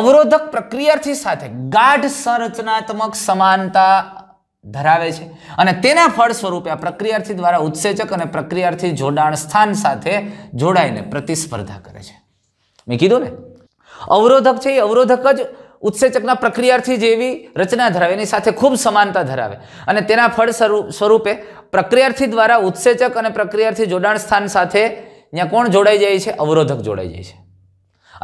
અવરોધક પ્રક્રિયાર્થી સાથે ગાઢ સંરચનાત્મક સમાનતા ધરાવે છે અને તેના ફળ સ્વરૂપે આ પ્રક્રિયાર્થી દ્વારા ઉત્સેચક અને પ્રક્રિયાર્થી જોડાણ સ્થાન સાથે જોડાઈને પ્રતિસ્પર્ધા કરે છે મેં કીધું ને અવરોધક છે એ અવરોધક જ ઉત્સેચકના પ્રક્રિયાથી જેવી રચના ધરાવે એની સાથે ખૂબ સમાનતા ધરાવે અને તેના ફળ સ્વરૂપે પ્રક્રિયાર્થી દ્વારા ઉત્સેચક અને પ્રક્રિયાર્થી જોડાણ સ્થાન સાથે ત્યાં કોણ જોડાઈ જાય છે અવરોધક જોડાઈ જાય છે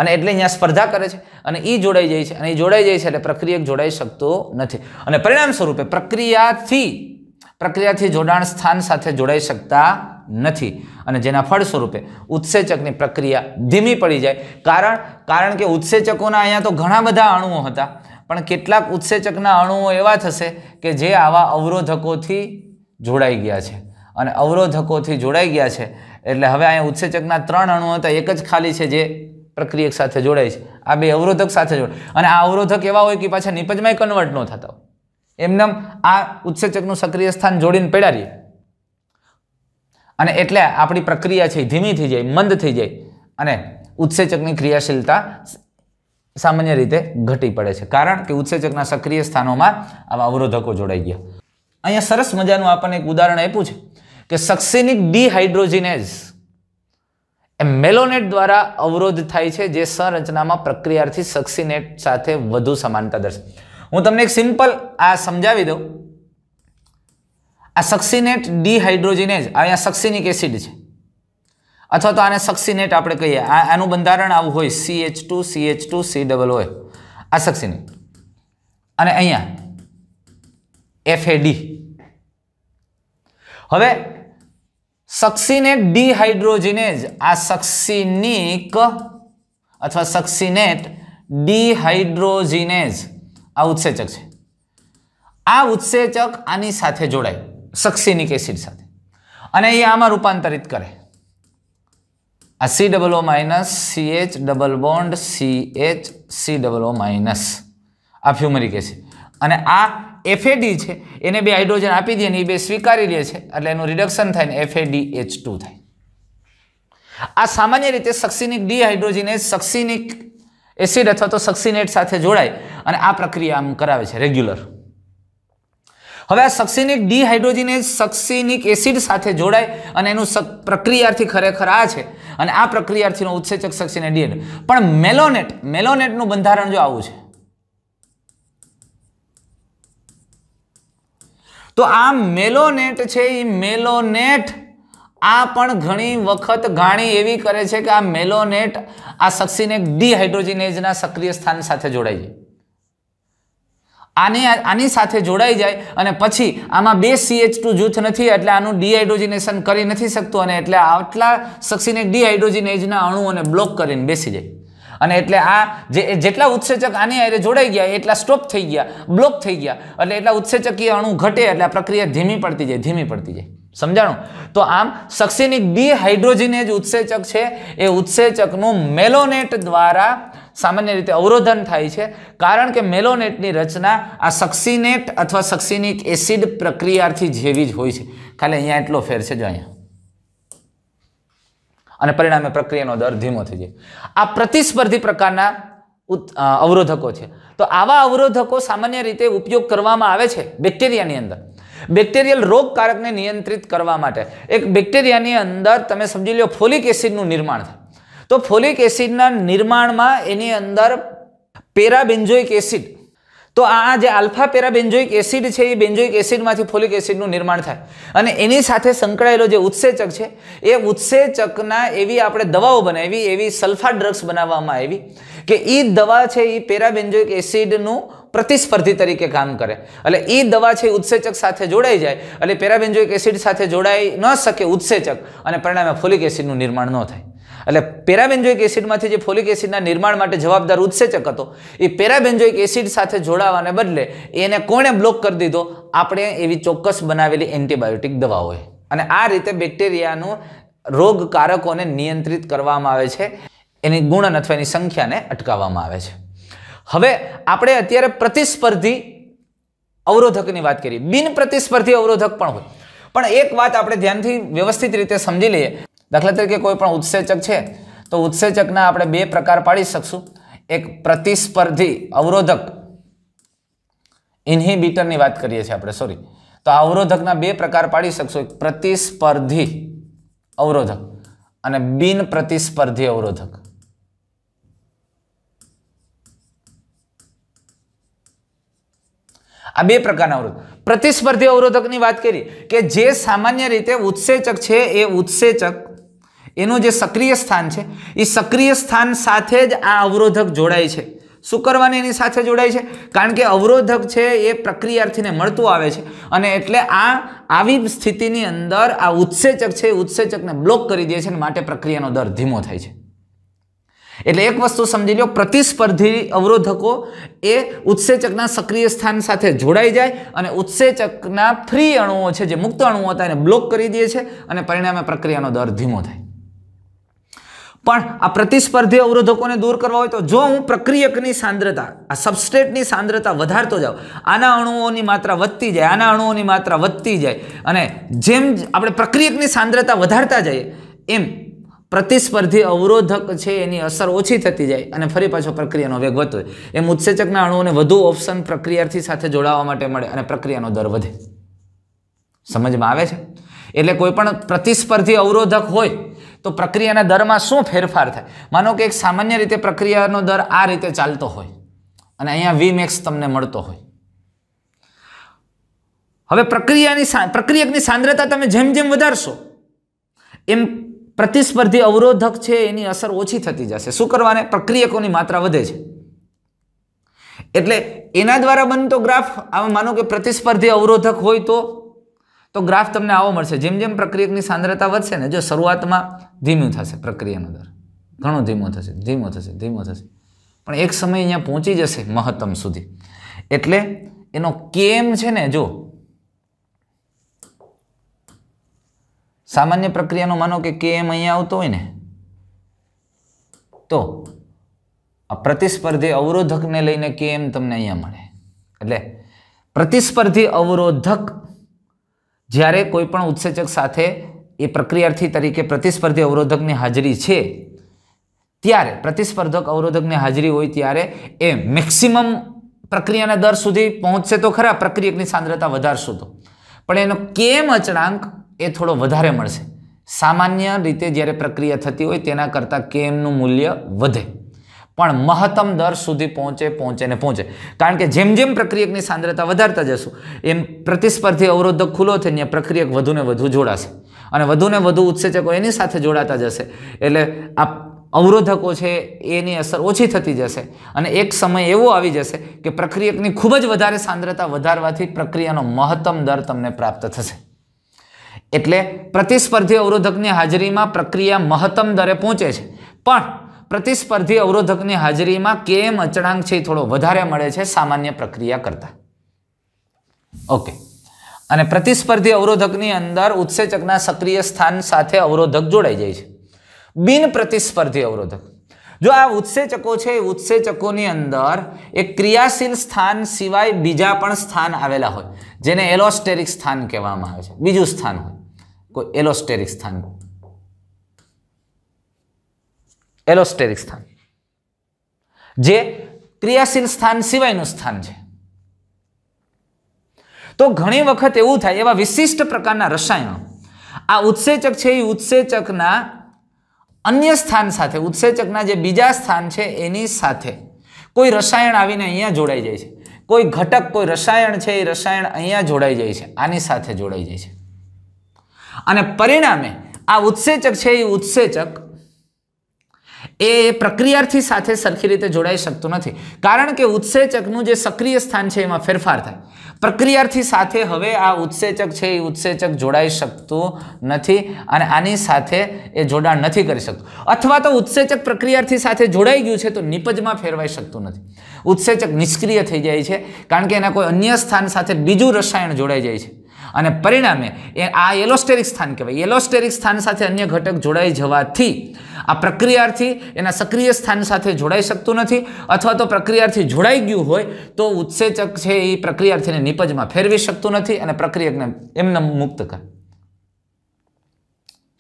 અને એટલે અહીંયા સ્પર્ધા કરે છે અને એ જોડાઈ જાય છે અને એ જોડાઈ જાય છે એટલે પ્રક્રિયક જોડાઈ શકતો નથી અને પરિણામ સ્વરૂપે પ્રક્રિયાથી પ્રક્રિયાથી જોડાણ સ્થાન સાથે જોડાઈ શકતા નથી અને જેના ફળ સ્વરૂપે ઉત્સેચકની પ્રક્રિયા ધીમી પડી જાય કારણ કારણ કે ઉત્સેચકોના અહીંયા તો ઘણા બધા અણુઓ હતા પણ કેટલાક ઉત્સેચકના અણુઓ એવા થશે કે જે આવા અવરોધકોથી જોડાઈ ગયા છે અને અવરોધકોથી જોડાઈ ગયા છે એટલે હવે અહીંયા ઉત્સેચકના ત્રણ અણુઓ હતા એક જ ખાલી છે જે પ્રક્રિયક સાથે જોડાય છે આ બે અવરોધક સાથે જોડાય અને આ અવરોધક એવા હોય કે પાછા નિપજમાંય કન્વર્ટ ન થતા હોય એમનેમ આ ઉત્સેચકનું સક્રિય સ્થાન જોડીને પડ્યા અને એટલે આપણી પ્રક્રિયા છે ધીમી થઈ જાય મંદ થઈ જાય અને ઉત્સેચકની ક્રિયાશીલતા સામાન્ય રીતે ઘટી પડે છે કારણ કે ઉત્સેચકના સક્રિય સ્થાનોમાં આવા અવરોધકો જોડાઈ ગયા અહીંયા સરસ મજાનું આપણને એક ઉદાહરણ આપ્યું છે કે સક્સિનિક ડિહાઇડ્રોજિનેઝ એ મેલોનેટ દ્વારા અવરોધ થાય છે જે સંરચનામાં પ્રક્રિયાથી સક્સિનેટ સાથે વધુ સમાનતા દર્શાવે હું તમને એક સિમ્પલ આ સમજાવી દઉં આ સક્સિનેટ ડીહાઇડ્રોજિનેજ અહીંયા સક્સિનિક એસિડ છે અથવા તો આને સક્સિનેટ આપણે કહીએ આ આનું બંધારણ આવું હોય C H two C H two C double હોય આ સક્સિનેટ અને અહીંયા ડી હવે સક્સિનેટ ડિહાઇડ્રોજિનેજ આ સક્સિનિક અથવા સક્સિનેટ ડિહાઇડ્રોજિનેજ આ ઉત્સેચક છે આ ઉત્સેચક આની સાથે જોડાય સક્સિનિક એસિડ સાથે અને એ આમાં રૂપાંતરિત કરે આ C double O minus C H double bond C H C double O minus આ ફ્યુમરિક એસિડ અને આ એફએડી છે એને બે હાઇડ્રોજન આપી દે ને એ બે સ્વીકારી લે છે એટલે એનું રિડક્શન થાય ને એફએડી એચ ટુ થાય આ સામાન્ય રીતે સક્સિનિક ડિહાઇડ્રોજિનેજ સક્સિનિક એસિડ અથવા તો સક્સિનેટ સાથે જોડાય અને આ પ્રક્રિયા આમ કરાવે છે રેગ્યુલર હવે આ સક્સિનિક ડિહાઇડ્રોજિનેજ સક્સિનિક એસિડ સાથે જોડાય અને એનું પ્રક્રિયાથી ખરેખર આ છે અને આ પ્રક્રિયાથીનો ઉત્સેચક સક્સિને ડીએનએ પણ મેલોનેટ મેલોનેટનું બંધારણ જો આવું છે તો આ મેલોનેટ છે એ મેલોનેટ આ પણ ઘણી વખત ઘાણી એવી કરે છે કે આ મેલોનેટ આ સક્સિનેટ ડીહાઇડ્રોજિનેજના સક્રિય સ્થાન સાથે જોડાઈ જાય આની આની સાથે જોડાઈ જાય અને પછી આમાં બે સીએચ ટુ જૂથ નથી એટલે આનું ડિહાઇડ્રોજિનેશન કરી નથી શકતું અને એટલે આટલા સક્સિનેટ ડિહાઇડ્રોજિનેજના અણુઓને બ્લોક કરીને બેસી જાય અને એટલે આ જે જેટલા ઉત્સેચક આની આરે જોડાઈ ગયા એટલા સ્ટોપ થઈ ગયા બ્લોક થઈ ગયા એટલે એટલા ઉત્સેચકીય અણુ ઘટે એટલે આ પ્રક્રિયા ધીમી પડતી જાય ધીમી પડતી જાય સમજાણું તો આમ સક્સિનિક ડિહાઇડ્રોજિનેજ ઉત્સેચક છે એ ઉત્સેચકનું મેલોનેટ દ્વારા સામાન્ય રીતે અવરોધન થાય છે કારણ કે મેલોનેટની રચના આ સક્સિનેટ અથવા સક્સિનિક એસિડ પ્રક્રિયાથી જેવી જ હોય છે ખાલી અહીંયા એટલો ફેર છે જો અહીંયા અને પરિણામે પ્રક્રિયાનો દર ધીમો થઈ જાય આ પ્રતિસ્પર્ધી પ્રકારના અવરોધકો છે તો આવા અવરોધકો સામાન્ય રીતે ઉપયોગ કરવામાં આવે છે બેક્ટેરિયાની અંદર બેક્ટેરિયલ રોગકારકને નિયંત્રિત કરવા માટે એક બેક્ટેરિયાની અંદર તમે સમજી લો ફોલિક એસિડનું નિર્માણ થાય તો ફોલિક એસિડના નિર્માણમાં એની અંદર પેરાબેન્ઝોઇક એસિડ તો આ જે આલ્ફા પેરાબેન્ઝોઇક એસિડ છે એ બેન્ઝોઇક એસિડમાંથી ફોલિક એસિડનું નિર્માણ થાય અને એની સાથે સંકળાયેલો જે ઉત્સેચક છે એ ઉત્સેચકના એવી આપણે દવાઓ બનાવી એવી સલ્ફા ડ્રગ્સ બનાવવામાં આવી કે એ દવા છે એ પેરાબેન્જોઇક એસિડનું પ્રતિસ્પર્ધી તરીકે કામ કરે એટલે એ દવા છે ઉત્સેચક સાથે જોડાઈ જાય એટલે પેરાબેન્જોઇક એસિડ સાથે જોડાઈ ન શકે ઉત્સેચક અને પરિણામે ફોલિક એસિડનું નિર્માણ ન થાય એટલે પેરાબેન્જોઇક એસિડમાંથી જે ફોલિક એસિડના નિર્માણ માટે જવાબદાર ઉત્સેચક હતો એ પેરાબેન્જોઇક એસિડ સાથે જોડાવાને બદલે એને કોણે બ્લોક કરી દીધો આપણે એવી ચોક્કસ બનાવેલી એન્ટીબાયોટિક દવાઓએ અને આ રીતે બેક્ટેરિયાનું રોગકારકોને નિયંત્રિત કરવામાં આવે છે એની ગુણન અથવા એની સંખ્યાને અટકાવવામાં આવે છે હવે આપણે અત્યારે પ્રતિસ્પર્ધી અવરોધકની વાત કરીએ બિન પ્રતિસ્પર્ધી અવરોધક પણ હોય પણ એક વાત આપણે ધ્યાનથી વ્યવસ્થિત રીતે સમજી લઈએ દાખલા તરીકે કોઈ પણ ઉત્સેચક છે તો ઉત્સેચકના આપણે બે પ્રકાર પાડી શકશું એક પ્રતિસ્પર્ધી અવરોધક ઇન્હિબિટરની વાત કરીએ છીએ આપણે સોરી તો અવરોધકના બે પ્રકાર પાડી શકશું એક પ્રતિસ્પર્ધી અવરોધક અને બિન પ્રતિસ્પર્ધી અવરોધક આ બે પ્રકારના અવરોધ પ્રતિસ્પર્ધી અવરોધકની વાત કરી કે જે સામાન્ય રીતે ઉત્સેચક છે એ ઉત્સેચક એનું જે સક્રિય સ્થાન છે એ સક્રિય સ્થાન સાથે જ આ અવરોધક જોડાય છે શું કરવાની એની સાથે જોડાય છે કારણ કે અવરોધક છે એ પ્રક્રિયાર્થીને મળતું આવે છે અને એટલે આ આવી સ્થિતિની અંદર આ ઉત્સેચક છે ઉત્સેચકને બ્લોક કરી દે છે અને માટે પ્રક્રિયાનો દર ધીમો થાય છે એટલે એક વસ્તુ સમજી લો પ્રતિસ્પર્ધી અવરોધકો એ ઉત્સેચકના સક્રિય સ્થાન સાથે જોડાઈ જાય અને ઉત્સેચકના ફ્રી અણુઓ છે જે મુક્ત અણુઓ હતા એને બ્લોક કરી દે છે અને પરિણામે પ્રક્રિયાનો દર ધીમો થાય પણ આ પ્રતિસ્પર્ધી અવરોધકોને દૂર કરવા હોય તો જો હું પ્રક્રિયકની સાંદ્રતા આ સબસ્ટ્રેટની સાંદ્રતા વધારતો જાઉં આના અણુઓની માત્રા વધતી જાય આના અણુઓની માત્રા વધતી જાય અને જેમ આપણે પ્રક્રિયકની સાંદ્રતા વધારતા જઈએ એમ પ્રતિસ્પર્ધી અવરોધક છે એની અસર ઓછી થતી જાય અને ફરી પાછો પ્રક્રિયાનો વેગ વધતો હોય એમ ઉત્સેચકના અણુઓને વધુ ઓપ્શન પ્રક્રિયાથી સાથે જોડાવા માટે મળે અને પ્રક્રિયાનો દર વધે સમજમાં આવે છે એટલે કોઈ પણ પ્રતિસ્પર્ધી અવરોધક હોય તો પ્રક્રિયાના દરમાં શું ફેરફાર થાય માનો કે એક સામાન્ય રીતે પ્રક્રિયાનો દર આ રીતે ચાલતો હોય અને અહીંયા વી મેક્સ તમને મળતો હોય હવે પ્રક્રિયાની પ્રક્રિયકની સાંદ્રતા તમે જેમ જેમ વધારશો એમ પ્રતિસ્પર્ધી અવરોધક છે એની અસર ઓછી થતી જશે શું કરવાને પ્રક્રિયકોની માત્રા વધે છે એટલે એના દ્વારા બનતો ગ્રાફ આમાં માનો કે પ્રતિસ્પર્ધી અવરોધક હોય તો તો ગ્રાફ તમને આવો મળશે જેમ જેમ પ્રક્રિયકની સાંદ્રતા વધશે ને જો શરૂઆતમાં ધીમું થશે પ્રક્રિયાનો દર ઘણો ધીમો થશે ધીમો થશે ધીમો થશે પણ એક સમય અહીંયા પહોંચી જશે મહત્તમ સુધી એટલે એનો કેમ છે ને જો સામાન્ય પ્રક્રિયાનો માનો કે કે એમ અહીંયા આવતો હોય ને તો આ પ્રતિસ્પર્ધી અવરોધકને લઈને કે એમ તમને અહીંયા મળે એટલે પ્રતિસ્પર્ધી અવરોધક જ્યારે કોઈ પણ ઉત્સેચક સાથે એ પ્રક્રિયાર્થી તરીકે પ્રતિસ્પર્ધી અવરોધકની હાજરી છે ત્યારે પ્રતિસ્પર્ધક અવરોધકની હાજરી હોય ત્યારે એ મેક્સિમમ પ્રક્રિયાના દર સુધી પહોંચશે તો ખરા પ્રક્રિયકની સાંદ્રતા વધારશું તો પણ એનો કેમ અચળાંક એ થોડો વધારે મળશે સામાન્ય રીતે જ્યારે પ્રક્રિયા થતી હોય તેના કરતાં કેમનું મૂલ્ય વધે પણ મહત્તમ દર સુધી પહોંચે પહોંચે ને પહોંચે કારણ કે જેમ જેમ પ્રક્રિયકની સાંદ્રતા વધારતા જશું એમ પ્રતિસ્પર્ધી અવરોધક ખુલ્લો થઈને પ્રક્રિયક વધુને વધુ જોડાશે અને વધુને વધુ ઉત્સેચકો એની સાથે જોડાતા જશે એટલે આ અવરોધકો છે એની અસર ઓછી થતી જશે અને એક સમય એવો આવી જશે કે પ્રક્રિયકની ખૂબ જ વધારે સાંદ્રતા વધારવાથી પ્રક્રિયાનો મહત્તમ દર તમને પ્રાપ્ત થશે એટલે પ્રતિસ્પર્ધી અવરોધકની હાજરીમાં પ્રક્રિયા મહત્તમ દરે પહોંચે છે પણ પ્રતિસ્પર્ધી અવરોધકની હાજરીમાં કેમ અચળાંક છે થોડો વધારે મળે છે સામાન્ય પ્રક્રિયા કરતાં ઓકે અને પ્રતિસ્પર્ધી અવરોધકની અંદર ઉત્સેચકના સક્રિય સ્થાન સાથે અવરોધક જોડાઈ જાય છે બિન પ્રતિસ્પર્ધી અવરોધક જો આ ઉત્સેચકો છે એ ઉત્સેચકોની અંદર એક ક્રિયાશીલ સ્થાન સિવાય બીજા પણ સ્થાન આવેલા હોય જેને એલોસ્ટેરિક સ્થાન કહેવામાં આવે છે બીજું સ્થાન હોય કોઈ એલોસ્ટેરિક સ્થાન એલોસ્ટેરિક સ્થાન જે ક્રિયાશીલ સ્થાન સિવાયનું સ્થાન છે તો ઘણી વખત એવું થાય એવા વિશિષ્ટ પ્રકારના રસાયણો આ ઉત્સેચક છે એ ઉત્સેચકના અન્ય સ્થાન સાથે ઉત્સેચકના જે બીજા સ્થાન છે એની સાથે કોઈ રસાયણ આવીને અહીંયા જોડાઈ જાય છે કોઈ ઘટક કોઈ રસાયણ છે એ રસાયણ અહીંયા જોડાઈ જાય છે આની સાથે જોડાઈ જાય છે અને પરિણામે આ ઉત્સેચક છે એ ઉત્સેચક એ પ્રક્રિયાથી સાથે સરખી રીતે જોડાઈ શકતું નથી કારણ કે ઉત્સેચકનું જે સક્રિય સ્થાન છે એમાં ફેરફાર થાય પ્રક્રિયાથી સાથે હવે આ ઉત્સેચક છે એ ઉત્સેચક જોડાઈ શકતું નથી અને આની સાથે એ જોડાણ નથી કરી શકતું અથવા તો ઉત્સેચક પ્રક્રિયાથી સાથે જોડાઈ ગયું છે તો નિપજમાં ફેરવાઈ શકતું નથી ઉત્સેચક નિષ્ક્રિય થઈ જાય છે કારણ કે એના કોઈ અન્ય સ્થાન સાથે બીજું રસાયણ જોડાઈ જાય છે અને પરિણામે એ આ એલોસ્ટેરિક સ્થાન કહેવાય એલોસ્ટેરિક સ્થાન સાથે અન્ય ઘટક જોડાઈ જવાથી આ પ્રક્રિયાર્થી એના સક્રિય સ્થાન સાથે જોડાઈ શકતું નથી અથવા તો પ્રક્રિયાથી જોડાઈ ગયું હોય તો ઉત્સેચક છે એ પ્રક્રિયાર્થીને નિપજમાં ફેરવી શકતું નથી અને પ્રક્રિયકને એમને મુક્ત કરે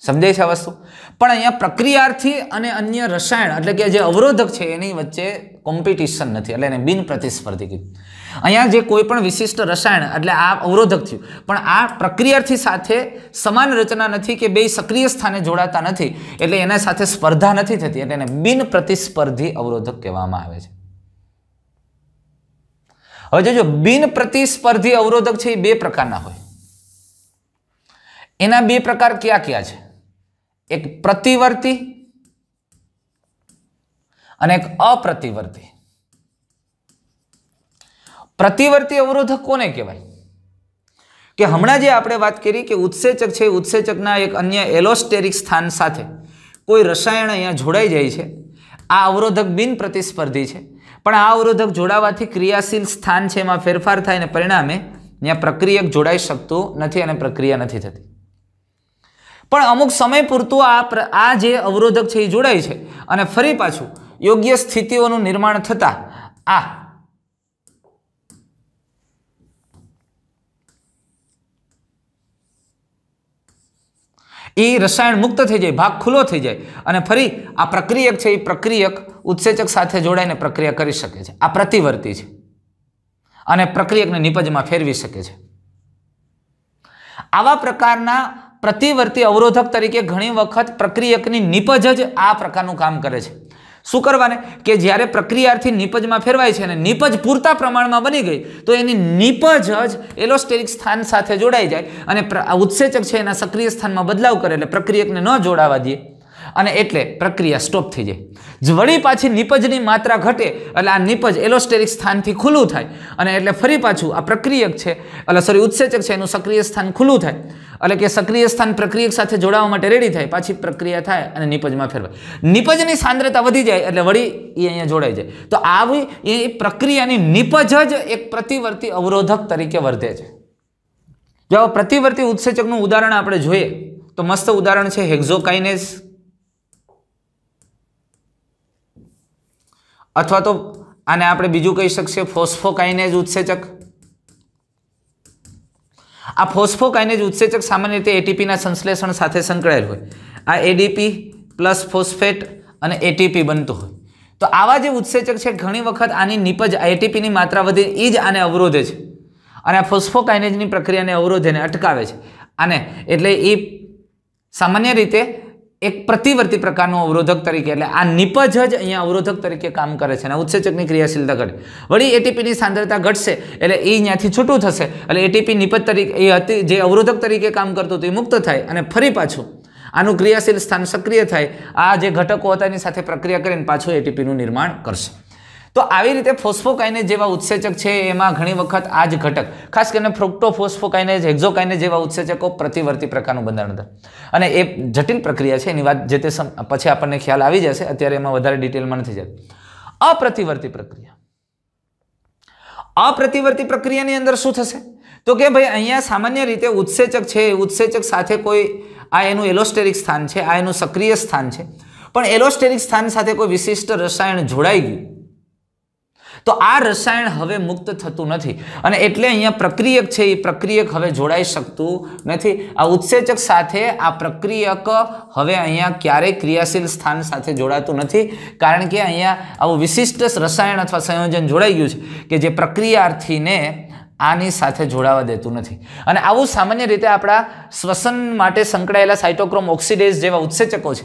સમજાય છે આ વસ્તુ પણ અહીંયા પ્રક્રિયાર્થી અને અન્ય રસાયણ એટલે કે જે અવરોધક છે એની વચ્ચે કોમ્પિટિશન નથી એટલે એને બિન પ્રતિસ્પર્ધી કીધું અહીંયા જે કોઈ પણ વિશિષ્ટ રસાયણ એટલે આ અવરોધક થયું પણ આ પ્રક્રિયાર્થી સાથે સમાન રચના નથી કે બે સક્રિય સ્થાને જોડાતા નથી એટલે એના સાથે સ્પર્ધા નથી થતી એટલે એને બિન પ્રતિસ્પર્ધી અવરોધક કહેવામાં આવે છે હવે જોજો બિન પ્રતિસ્પર્ધી અવરોધક છે એ બે પ્રકારના હોય એના બે પ્રકાર કયા કયા છે એક પ્રતિવર્તી અને એક અપ્રતિવર્તી પ્રતિવર્તી અવરોધક કોને કહેવાય કે હમણાં જે આપણે વાત કરી કે ઉત્સેચક છે ઉત્સેચકના એક અન્ય એલોસ્ટેરિક સ્થાન સાથે કોઈ રસાયણ અહીંયા જોડાઈ જાય છે આ અવરોધક બિન પ્રતિસ્પર્ધી છે પણ આ અવરોધક જોડાવાથી ક્રિયાશીલ સ્થાન છે એમાં ફેરફાર થાય અને પરિણામે ત્યાં પ્રક્રિયક જોડાઈ શકતું નથી અને પ્રક્રિયા નથી થતી પણ અમુક સમય પૂરતું આ આ જે અવરોધક છે એ જોડાય છે અને ફરી પાછું યોગ્ય સ્થિતિઓનું નિર્માણ થતાં આ એ રસાયણ મુક્ત થઈ જાય ભાગ ખુલ્લો થઈ જાય અને ફરી આ પ્રક્રિયક છે એ પ્રક્રિયક ઉત્સેચક સાથે જોડાઈને પ્રક્રિયા કરી શકે છે આ પ્રતિવર્તી છે અને પ્રક્રિયકને નિપજમાં ફેરવી શકે છે આવા પ્રકારના પ્રતિવર્તી અવરોધક તરીકે ઘણી વખત પ્રક્રિયકની નિપજ જ આ પ્રકારનું કામ કરે છે શું કરવાને કે જ્યારે પ્રક્રિયાથી નિપજમાં ફેરવાય છે અને નિપજ પૂરતા પ્રમાણમાં બની ગઈ તો એની નિપજ જ એલોસ્ટેરિક સ્થાન સાથે જોડાઈ જાય અને ઉત્સેચક છે એના સક્રિય સ્થાનમાં બદલાવ કરે એટલે પ્રક્રિયકને ન જોડાવા દઈએ અને એટલે પ્રક્રિયા સ્ટોપ થઈ જાય વળી પાછી નિપજની માત્રા ઘટે એટલે આ નિપજ એલોસ્ટેરિક સ્થાનથી ખુલ્લું થાય અને એટલે ફરી પાછું આ પ્રક્રિયક છે એટલે સોરી ઉત્સેચક છે એનું સક્રિય સ્થાન ખુલ્લું થાય એટલે કે સક્રિય સ્થાન પ્રક્રિયક સાથે જોડાવા માટે રેડી થાય પાછી પ્રક્રિયા થાય અને નિપજમાં ફેરવાય નિપજની સાંદ્રતા વધી જાય એટલે વળી એ અહીંયા જોડાઈ જાય તો આવી એ પ્રક્રિયાની નિપજ જ એક પ્રતિવર્તી અવરોધક તરીકે વર્તે છે જો પ્રતિવર્તી ઉત્સેચકનું ઉદાહરણ આપણે જોઈએ તો મસ્ત ઉદાહરણ છે હેક્ઝોકાઇનેસ અથવા તો આને આપણે બીજું કહી શકીએ ફોસ્ફોકાઇનેજ ઉત્સેચક આ ફોસ્ફોકાઇનેજ ઉત્સેચક સામાન્ય રીતે એટીપીના સંશ્લેષણ સાથે સંકળાયેલ હોય આ એડીપી પ્લસ ફોસ્ફેટ અને એટીપી બનતું હોય તો આવા જે ઉત્સેચક છે ઘણી વખત આની નિપજ એટીપીની માત્રા વધે એ જ આને અવરોધે છે અને આ ફોસ્ફોકાઇનેજની પ્રક્રિયાને અવરોધેને અટકાવે છે આને એટલે એ સામાન્ય રીતે એક પ્રતિવર્તી પ્રકારનું અવરોધક તરીકે એટલે આ નિપજ જ અહીંયા અવરોધક તરીકે કામ કરે છે અને ઉત્સેચકની ક્રિયાશીલતા ઘટે વળી એટીપીની સાંદ્રતા ઘટશે એટલે એ e અહીંયાથી છૂટું થશે એટલે એટીપી નિપજ તરીકે એ હતી જે અવરોધક તરીકે કામ કરતું હતું એ મુક્ત થાય અને ફરી પાછું આનું ક્રિયાશીલ સ્થાન સક્રિય થાય આ જે ઘટકો હતા એની સાથે પ્રક્રિયા કરીને પાછું એટીપીનું નિર્માણ કરશે તો આવી રીતે ફોસ્ફોકાઇનેજ જેવા ઉત્સેચક છે એમાં ઘણી વખત આ જ ઘટક ખાસ કરીને ફ્રુક્ટોફોસ્ફોકાઇનેજ હેક્ઝોકાઇનેજ જેવા ઉત્સેચકો પ્રતિવર્તી પ્રકારનું બંધારણ થાય અને એ જટિલ પ્રક્રિયા છે એની વાત જે તે પછી આપણને ખ્યાલ આવી જશે અત્યારે એમાં વધારે ડિટેલમાં નથી જતી અપ્રતિવર્તી પ્રક્રિયા અપ્રતિવર્તી પ્રક્રિયાની અંદર શું થશે તો કે ભાઈ અહીંયા સામાન્ય રીતે ઉત્સેચક છે ઉત્સેચક સાથે કોઈ આ એનું એલોસ્ટેરિક સ્થાન છે આ એનું સક્રિય સ્થાન છે પણ એલોસ્ટેરિક સ્થાન સાથે કોઈ વિશિષ્ટ રસાયણ જોડાઈ ગયું તો આ રસાયણ હવે મુક્ત થતું નથી અને એટલે અહીંયા પ્રક્રિયક છે એ પ્રક્રિયક હવે જોડાઈ શકતું નથી આ ઉત્સેચક સાથે આ પ્રક્રિયક હવે અહીંયા ક્યારેય ક્રિયાશીલ સ્થાન સાથે જોડાતું નથી કારણ કે અહીંયા આવું વિશિષ્ટ રસાયણ અથવા સંયોજન જોડાઈ ગયું છે કે જે પ્રક્રિયાર્થીને આની સાથે જોડાવા દેતું નથી અને આવું સામાન્ય રીતે આપણા શ્વસન માટે સંકળાયેલા સાઇટોક્રોમ ઓક્સિડેઝ જેવા ઉત્સેચકો છે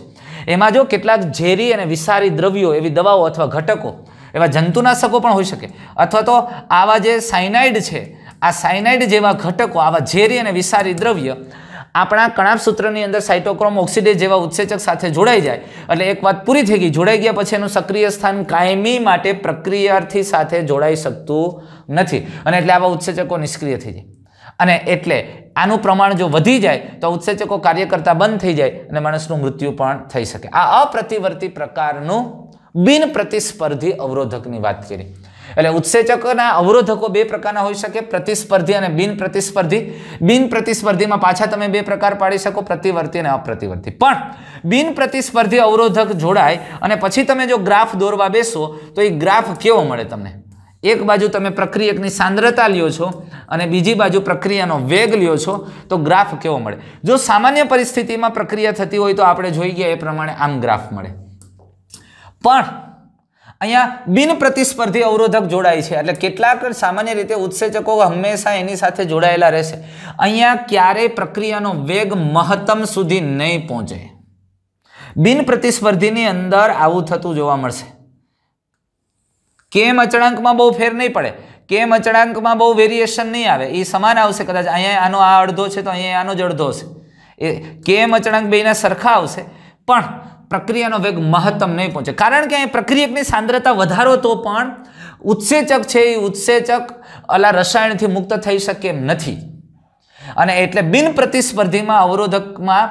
એમાં જો કેટલાક ઝેરી અને વિસારી દ્રવ્યો એવી દવાઓ અથવા ઘટકો એવા જંતુનાશકો પણ હોઈ શકે અથવા તો આવા જે સાયનાઇડ છે આ સાયનાઇડ જેવા ઘટકો આવા ઝેરી અને વિસારી દ્રવ્ય આપણા કણાપસૂત્રની અંદર સાઇટોક્રોમ ઓક્સિડેજ જેવા ઉત્સેચક સાથે જોડાઈ જાય એટલે એક વાત પૂરી થઈ ગઈ જોડાઈ ગયા પછી એનું સક્રિય સ્થાન કાયમી માટે પ્રક્રિયાથી સાથે જોડાઈ શકતું નથી અને એટલે આવા ઉત્સેચકો નિષ્ક્રિય થઈ જાય અને એટલે આનું પ્રમાણ જો વધી જાય તો ઉત્સેચકો કાર્ય કરતા બંધ થઈ જાય અને માણસનું મૃત્યુ પણ થઈ શકે આ અપ્રતિવર્તી પ્રકારનું બિન પ્રતિસ્પર્ધી અવરોધકની વાત કરી એટલે ઉત્સેચકોના અવરોધકો બે પ્રકારના હોઈ શકે પ્રતિસ્પર્ધી અને બિન પ્રતિસ્પર્ધી બિન પ્રતિસ્પર્ધીમાં પાછા તમે બે પ્રકાર પાડી શકો પ્રતિવર્તી અને અપ્રતિવર્તી પણ બિન પ્રતિસ્પર્ધી અવરોધક જોડાય અને પછી તમે જો ગ્રાફ દોરવા બેસો તો એ ગ્રાફ કેવો મળે તમને એક બાજુ તમે પ્રક્રિયકની સાંદ્રતા લ્યો છો અને બીજી બાજુ પ્રક્રિયાનો વેગ લ્યો છો તો ગ્રાફ કેવો મળે જો સામાન્ય પરિસ્થિતિમાં પ્રક્રિયા થતી હોય તો આપણે જોઈ ગયા એ પ્રમાણે આમ ગ્રાફ મળે પણ અહીંયા બિન પ્રતિસ્પર્ધી અવરોધક જોડાય છે એટલે કેટલાક સામાન્ય રીતે ઉત્સેચકો હંમેશા એની સાથે જોડાયેલા રહેશે અહીંયા ક્યારેય પ્રક્રિયાનો વેગ મહત્તમ સુધી નહીં પહોંચે બિન પ્રતિસ્પર્ધીની અંદર આવું થતું જોવા મળશે કેમ અચળાંકમાં બહુ ફેર નહીં પડે કેમ અચળાંકમાં બહુ વેરિએશન નહીં આવે એ સમાન આવશે કદાચ અહીંયા આનો આ અડધો છે તો અહીંયા આનો જ અડધો છે એ કેમ અચળાંક બેના સરખા આવશે પણ પ્રક્રિયાનો વેગ મહત્તમ નહીં પહોંચે કારણ કે અહીં પ્રક્રિયકની સાંદ્રતા વધારો તો પણ ઉત્સેચક છે એ ઉત્સેચક અલા રસાયણથી મુક્ત થઈ શકે એમ નથી અને એટલે બિન પ્રતિસ્પર્ધીમાં અવરોધકમાં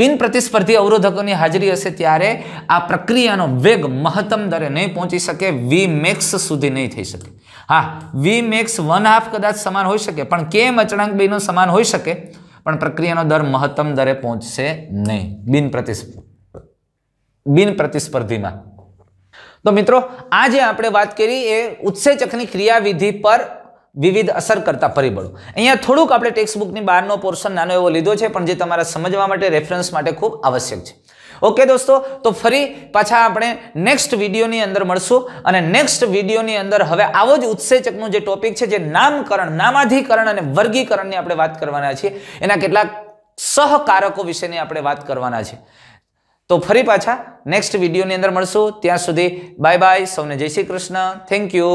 બિન પ્રતિસ્પર્ધી અવરોધકોની હાજરી હશે ત્યારે આ પ્રક્રિયાનો વેગ મહત્તમ દરે નહીં પહોંચી શકે વી મેક્સ સુધી નહીં થઈ શકે હા વી મેક્સ વન હાફ કદાચ સમાન હોઈ શકે પણ કેમ અચળાંક બેનો સમાન હોઈ શકે પણ પ્રક્રિયાનો દર મહત્તમ દરે પહોંચશે નહીં બિન પ્રતિસ્પર્ધી બિન પ્રતિસ્પર્ધીમાં તો મિત્રો આજે આપણે વાત કરી એ ઉત્સેચકની ક્રિયાવિધિ પર વિવિધ અસર કરતા પરિબળો અહીંયા થોડુંક આપણે ટેક્સ્ટબુકની બહારનો પોર્શન નાનો એવો લીધો છે પણ જે તમારા સમજવા માટે રેફરન્સ માટે ખૂબ આવશ્યક છે ઓકે દોસ્તો તો ફરી પાછા આપણે નેક્સ્ટ વિડીયોની અંદર મળશું અને નેક્સ્ટ વિડીયોની અંદર હવે આવો જ ઉત્સેચકનું જે ટોપિક છે જે નામકરણ નામાધિકરણ અને વર્ગીકરણની આપણે વાત કરવાના છીએ એના કેટલાક સહકારકો વિશેની આપણે વાત કરવાના છે તો ફરી પાછા નેક્સ્ટ વિડીયોની અંદર મળશું ત્યાં સુધી બાય બાય સૌને જય શ્રી કૃષ્ણ થેન્ક યુ